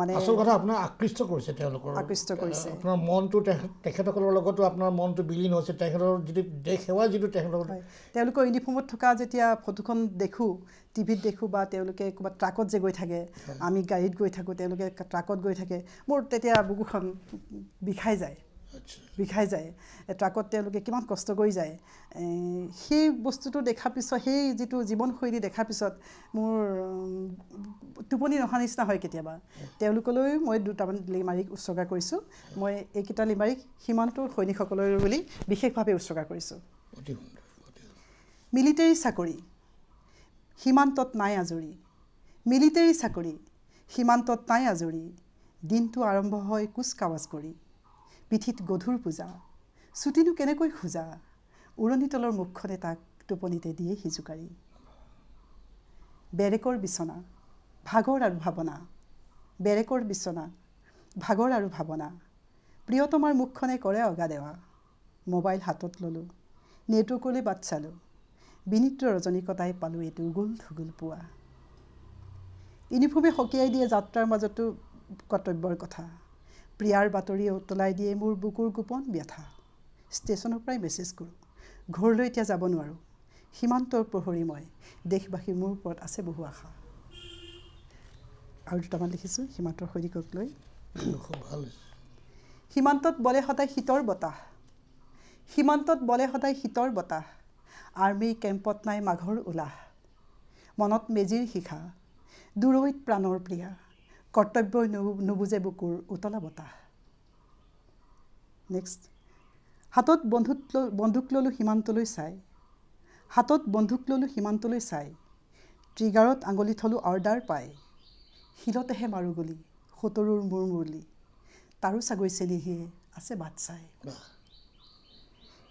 মানে আচল কথা আপোনাৰ আকৃষ্ট কৰিছে তেওঁলোকৰ আকৃষ্ট কৰিছে আপোনাৰ মনটো তেখেতসকলৰ লগতো আপোনাৰ মনটো বিলীন হৈছে তেখেতৰ যিটো দেশ সেৱা যিটো তেখেতৰ তেওঁলোকৰ ইউনিফৰ্মত থকা যেতিয়া ফটোখন দেখোঁ টিভিত দেখোঁ বা তেওঁলোকে ক'ৰবাত ট্ৰাকত যে গৈ থাকে আমি গাড়ীত গৈ থাকোঁ তেওঁলোকে ট্ৰাকত গৈ থাকে মোৰ তেতিয়া বুকুখন বিষাই যায় বিষাই যায় ট্ৰাকত তেওঁলোকে কিমান কষ্ট কৰি যায় সেই বস্তুটো দেখাৰ পিছত সেই যিটো জীৱনশৈলী দেখাৰ পিছত মোৰ টোপনি নহা নিচিনা হয় কেতিয়াবা তেওঁলোকলৈ মই দুটামান লিমাৰীক উচৰ্গা কৰিছোঁ মই এইকেইটা লিমাৰীক সীমান্তৰ সৈনিকসকলৰ বুলি বিশেষভাৱে উচৰ্গা কৰিছোঁ মিলিটেৰী চাকৰি সীমান্তত নাই আজৰি মিলিটেৰী চাকৰি সীমান্তত নাই আজৰি দিনটো আৰম্ভ হয় কুচকাৱাজ কৰি পিঠিত গধুৰ পূজা চুটিনো কেনেকৈ খোজা উৰণি তলৰ মুখখনে তাক টোপনিতে দিয়ে সিজোকাৰি বেৰেকৰ বিচনা ভাগৰ আৰু ভাৱনা বেৰেকৰ বিচনা ভাগৰ আৰু ভাৱনা প্ৰিয়তমাৰ মুখখনে কৰে অগা দেৱা মোবাইল হাতত ল'লোঁ নেটৱৰ্কলৈ বাট চালোঁ বিনিত্ৰ ৰজনীকতাই পালোঁ এইটো গোল ঢুগুল পোৱা ইউনিফৰ্মে সকীয়াই দিয়ে যাত্ৰাৰ মাজতো কৰ্তব্যৰ কথা প্ৰিয়াৰ বাতৰিয়ে উতলাই দিয়ে মোৰ বুকুৰ গোপন ব্যথা ষ্টেচনৰ পৰাই মেছেজ কৰোঁ ঘৰলৈ এতিয়া যাব নোৱাৰোঁ সীমান্তৰ প্ৰহৰী মই দেশবাসীৰ মোৰ ওপৰত আছে বহু আশা আৰু দুটামান লিখিছোঁ সীমান্তৰ সৈনিকক লৈ সীমান্তত বলে সদায় শীতৰ বতাহ সীমান্তত বলে সদায় শীতৰ বতাহ আৰ্মি কেম্পত নাই মাঘৰ উলাহ মনত মেজিৰ শিখা দূৰৈত প্ৰাণৰ প্ৰিয়া কৰ্তব্যই নুবুজে বুকুৰ উতলা বতাহ নেক্সট হাতত বন্ধুত বন্ধুক ল'লোঁ সীমান্তলৈ চাই হাতত বন্ধুক ল'লোঁ সীমান্তলৈ চাই ট্ৰিগাৰত আঙুলি থলোঁ অৰ্ডাৰ পায় শিলতেহে মাৰোঁ গলি সোঁতৰোৰ মূৰ মুৰলি তাৰো চাগৈ চেলিহিয়ে আছে বাট চাই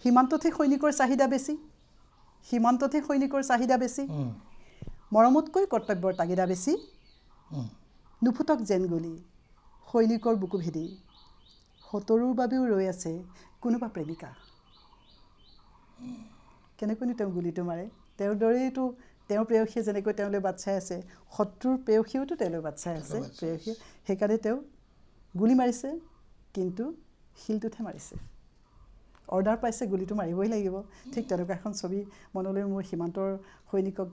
সীমান্ততহে সৈনিকৰ চাহিদা বেছি সীমান্ততহে সৈনিকৰ চাহিদা বেছি মৰমতকৈ কৰ্তব্যৰ তাগিদা বেছি নুফুটক যেন গলি শৈলীকৰ বুকু ভেদি সতৰুৰ বাবেও ৰৈ আছে কোনোবা প্ৰেমিকা কেনেকৈনো তেওঁ গুলিটো মাৰে তেওঁৰ দৰেইতো তেওঁৰ প্ৰেয়সীয়ে যেনেকৈ তেওঁলৈ বাট চাই আছে শত্ৰুৰ প্ৰেয়সীয়েওতো তেওঁলৈ বাট চাই আছে প্ৰেয়সীয়ে সেইকাৰণে তেওঁ গুলি মাৰিছে কিন্তু শিলটোতহে মাৰিছে অৰ্ডাৰ পাইছে গুলিটো মাৰিবই লাগিব ঠিক তেনেকুৱা এখন ছবি মনলৈ মোৰ সীমান্তৰ সৈনিকক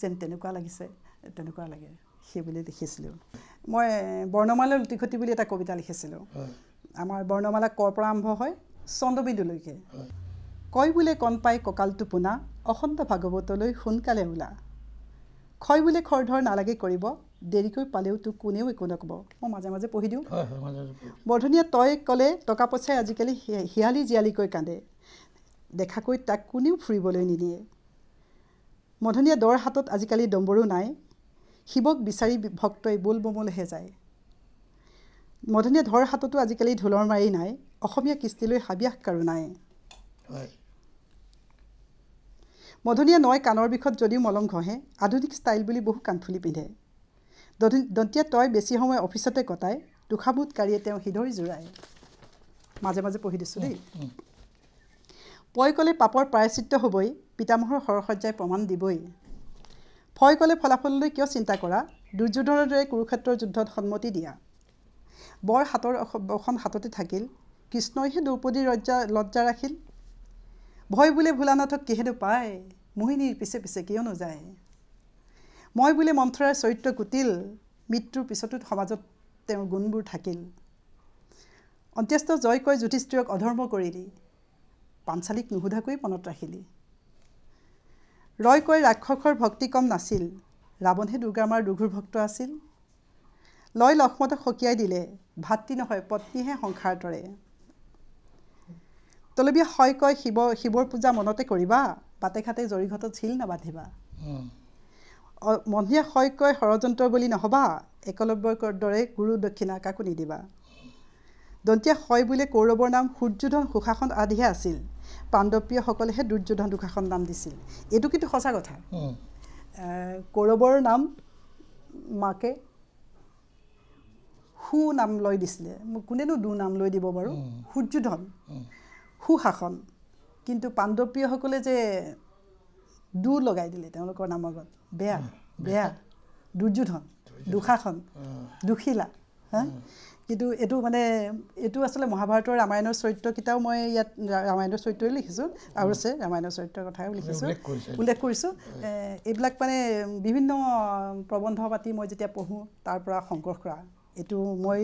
যেন তেনেকুৱা লাগিছে তেনেকুৱা লাগে সেইবুলি লিখিছিলোঁ মই বৰ্ণমালা লুটিখতি বুলি এটা কবিতা লিখিছিলোঁ আমাৰ বৰ্ণমালা ক'ৰ পৰা আৰম্ভ হয় চন্দ্ৰবিন্দুলৈকে কয় বোলে কণ পাই কঁকালটো পোনা অসন্ত ভাগৱতলৈ সোনকালে ওলা খয় বোলে খৰধৰ নালাগে কৰিব দেৰিকৈ পালেও তোক কোনেও একো নক'ব মই মাজে মাজে পঢ়ি দিওঁ বৰ তই ক'লে টকা পইচাই আজিকালি শিয়ালি জীয়ালিকৈ কান্দে দেখাকৈ তাক কোনেও ফুৰিবলৈ নিদিয়ে মধুনীয়া দৰ হাতত আজিকালি ডম্বৰো নাই শিৱক বিচাৰি ভক্তই বোল বমলেহে যায় মধনে ধৰ হাততো আজিকালি ঢোলৰ মাৰি নাই অসমীয়া কৃষ্টিলৈ হাবিয়াস কাৰো নাই মধনীয়া নয় কাণৰ বিষত যদিও মলম ঘঁহে আধুনিক ষ্টাইল বুলি বহু কাণফুলি পিন্ধে দঁতীয়া তই বেছি সময় অফিচতে কটাই দুখাবোধ কাঢ়িয়ে তেওঁ সিধৰি জোৰায় মাজে মাজে পঢ়ি দিছোঁ দেই পয় ক'লে পাপৰ প্ৰায়চিত্ৰ হ'বই পিতামহৰ সৰসজ্জাই প্ৰমাণ দিবই ভয় ক'লে ফলাফললৈ কিয় চিন্তা কৰা দুৰ্যোধনৰ দৰে কুৰুক্ষেত্ৰৰ যুদ্ধত সন্মতি দিয়া বৰ হাতৰ অসম হাততে থাকিল কৃষ্ণইহে দ্ৰৌপদীৰ লজ্জা লজ্জা ৰাখিল ভয় বোলে ভোলানাথক কিহেতু পায় মোহিনীৰ পিছে পিছে কিয় নাযায় মই বোলে মন্থৰাৰ চৰিত্ৰ কুটিল মৃত্যুৰ পিছতো সমাজত তেওঁৰ গুণবোৰ থাকিল অন্ত্যেষ্ট জয় কৈ যুধিষ্ঠিৰক অধৰ্ম কৰিলি পাঞ্চালীক নুসোধাকৈ মনত ৰাখিলি ৰয় কয় ৰাক্ষসৰ ভক্তি কম নাছিল ৰাৱণহে দুৰ্গা মাৰ দুঘুৰ ভক্ত আছিল লয় লক্ষ্মণক সকীয়াই দিলে ভাতৃ নহয় পত্নীহে সংসাৰ তৰে তলবীয়া হয় কয় শিৱ শিৱৰ পূজা মনতে কৰিবা বাটে ঘাটে জৰীঘটত ঝিল নাবান্ধিবা মন্ধিয়া হয় কয় ষড়যন্ত্ৰ বুলি নহবা একলব্যৰ দৰে গুৰু দক্ষিণা কাকো নিদিবা দন্তীয়া হয় বোলে কৌৰৱৰ নাম সূৰ্যোধন সুশাসন আদিহে আছিল পাণ্ডৱীয়সকলেহে দুৰ্যোধন দুখাসন নাম দিছিল এইটো কিন্তু সঁচা কথা কৌৰৱৰ নাম মাকে সু নাম লৈ দিছিলে কোনেনো দু নাম লৈ দিব বাৰু সূৰ্যোধন সুশাসন কিন্তু পাণ্ডৱীয়সকলে যে দু লগাই দিলে তেওঁলোকৰ নামৰ আগত বেয়া বেয়া দুৰ্যোধন দুশাসন দুখিলা হা কিন্তু এইটো মানে এইটো আচলতে মহাভাৰতৰ ৰামায়ণৰ চৰিত্ৰকেইটাও মই ইয়াত ৰামায়ণৰ চৰিত্ৰই লিখিছোঁ আৰু আছে ৰামায়ণৰ চৰিত্ৰৰ কথাও লিখিছোঁ উল্লেখ কৰিছোঁ এইবিলাক মানে বিভিন্ন প্ৰবন্ধ পাতি মই যেতিয়া পঢ়োঁ তাৰ পৰা সংগ্ৰহ কৰা এইটো মই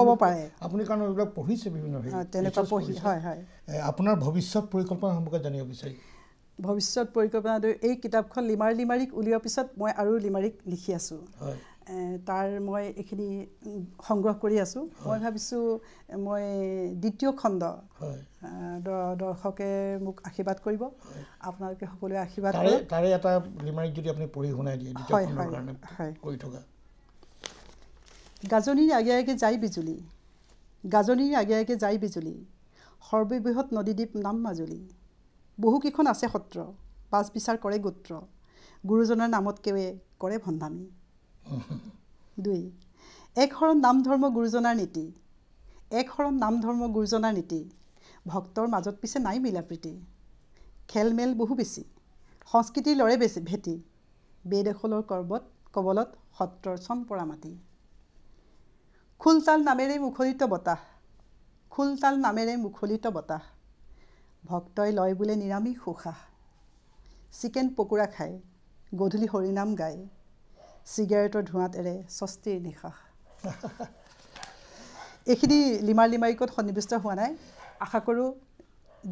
ক'ব পাৰে আপুনি কাৰণে পঢ়িছে বিভিন্ন হয় হয় আপোনাৰ ভৱিষ্যত পৰিকল্পনা সম্পৰ্কে জানিব বিচাৰিছোঁ ভৱিষ্যত পৰিকল্পনাদৈ এই কিতাপখন লিমাৰ লিমাৰিক উলিওৱাৰ পিছত মই আৰু লিমাৰিক লিখি আছোঁ তাৰ মই এইখিনি সংগ্ৰহ কৰি আছোঁ মই ভাবিছোঁ মই দ্বিতীয় খণ্ড দৰ্শকে মোক আশীৰ্বাদ কৰিব আপোনালোকে সকলোৱে আশীৰ্বাদ কৰে গাজনিৰ আগে আগে যায় বিজুলী গাজনিৰ আগে আগে যায় বিজুলী সৰ্ববৃহৎ নদীদ্বীপ নাম মাজুলী বহুকেইখন আছে সত্ৰ বাছ বিচাৰ কৰে গোত্ৰ গুৰুজনাৰ নামত কেৱে কৰে ভণ্ডামী দুই এক শৰণ নাম ধৰ্ম গুৰুজনাৰ নীতি এক শৰণ নাম ধৰ্ম গুৰুজনাৰ নীতি ভক্তৰ মাজত পিছে নাই মিলাপ্ৰীতি খেল মেল বহু বেছি সংস্কৃতিৰ লৰে বেছি ভেটি বেদখলৰ কৰ্বত কবলত সত্ৰৰ চন পৰা মাটি খোলতাল নামেৰে মুখলিত বতাহ খোলতাল নামেৰে মুখলিত বতাহ ভক্তই লয় বোলে নিৰামিষ সুখাহ চিকেন পকোৰা খায় গধূলি হৰিনাম গায় চিগাৰেটৰ ধোঁৱাত এৰে স্বস্তিৰ নিশাহ এইখিনি লিমাৰ লিমাৰিকত সন্নিৱিষ্ট হোৱা নাই আশা কৰোঁ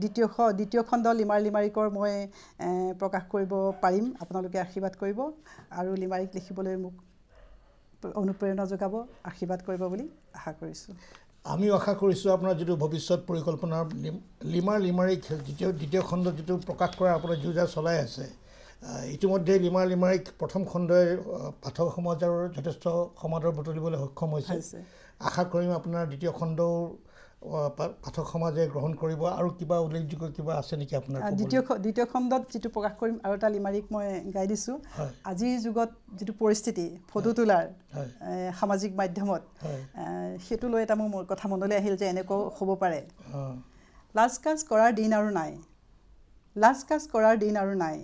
দ্বিতীয় খ দ্বিতীয় খণ্ড লিমাৰ লিমাৰিকৰ মই প্ৰকাশ কৰিব পাৰিম আপোনালোকে আশীৰ্বাদ কৰিব আৰু লিমাৰিক লিখিবলৈ মোক অনুপ্ৰেৰণা যোগাব আশীৰ্বাদ কৰিব বুলি আশা কৰিছোঁ আমিও আশা কৰিছোঁ আপোনাৰ যিটো ভৱিষ্যত পৰিকল্পনাৰ লিমাৰ লিমাৰী খেল দ্বিতীয় দ্বিতীয় খণ্ড যিটো প্ৰকাশ কৰা আপোনাৰ যুঁজা চলাই আছে ইতিমধ্যে লিমাৰ লিমাৰীক প্ৰথম খণ্ডই পাঠক সমাজৰ যথেষ্ট সমাদৰ বুটলিবলৈ সক্ষম হৈছে আশা কৰিম আপোনাৰ দ্বিতীয় খণ্ডও পাঠক সমাজে গ্ৰহণ কৰিব আৰু কিবা উল্লেখযোগ্য কিবা আছে নেকি আপোনাৰ দ্বিতীয় দ্বিতীয় খণ্ডত যিটো প্ৰকাশ কৰিম আৰু এটা লিমাৰীক মই গাই দিছোঁ আজিৰ যুগত যিটো পৰিস্থিতি ফটো তোলাৰ সামাজিক মাধ্যমত সেইটো লৈ এটা মোৰ কথা মনলৈ আহিল যে এনেকুৱাও হ'ব পাৰে লাজ কাজ কৰাৰ দিন আৰু নাই লাজ কাজ কৰাৰ দিন আৰু নাই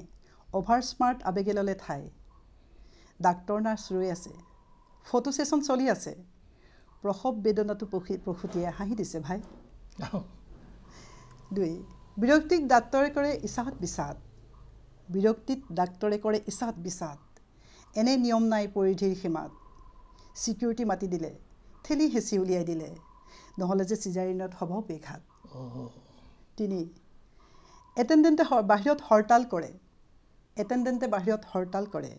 অভাৰ স্মাৰ্ট আবেগে ল'লে ঠাই ডাক্তৰ নাৰ্ছ ৰৈ আছে ফটো ছেশ্যন চলি আছে প্ৰসৱ বেদনাটো প্ৰসি প্ৰসূতিয়ে হাঁহি দিছে ভাই দুই বিৰক্তিক ডাক্তৰে কৰে ইচাহত বিচাত বিৰক্তিত ডাক্তৰে কৰে ইচাহত বিচাত এনে নিয়ম নাই পৰিধিৰ সীমাত ছিকিউৰিটি মাতি দিলে ঠেলি হেঁচি উলিয়াই দিলে নহ'লে যে চিজাৰিনত হ'ব বেঘাত তিনি এটেণ্ডেণ্টে বাহিৰত হৰতাল কৰে এটেণ্ডেণ্টে বাহিৰত হৰতাল কৰে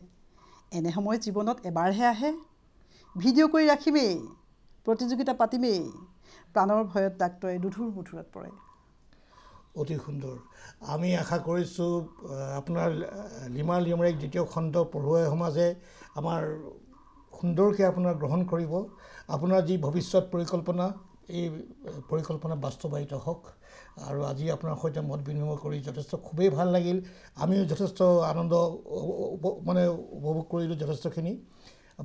এনে সময় জীৱনত এবাৰহে আহে ভিডিঅ' কৰি ৰাখিমেই প্ৰতিযোগিতা পাতিমেই প্ৰাণৰ ভয়ত ডাক্তৰে দুধুৰ মুধুৰত পৰে অতি সুন্দৰ আমি আশা কৰিছোঁ আপোনাৰ লিমা লিমৰাইক দ্বিতীয় খণ্ড পঢ়ুৱাই সমাজে আমাৰ সুন্দৰকৈ আপোনাৰ গ্ৰহণ কৰিব আপোনাৰ যি ভৱিষ্যত পৰিকল্পনা এই পৰিকল্পনা বাস্তৱায়িত হওক আৰু আজি আপোনাৰ সৈতে মত বিনিময় কৰি যথেষ্ট খুবেই ভাল লাগিল আমিও যথেষ্ট আনন্দ মানে উপভোগ কৰিলোঁ যথেষ্টখিনি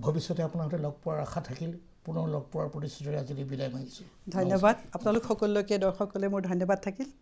ভৱিষ্যতে আপোনাৰ সৈতে লগ পোৱাৰ আশা থাকিল পুনৰ লগ পোৱাৰ প্ৰতিশ্ৰুতিৰে আজি বিদায় মাগিছোঁ ধন্যবাদ আপোনালোক সকলোকে দৰ্শকসকলে মোৰ ধন্যবাদ থাকিল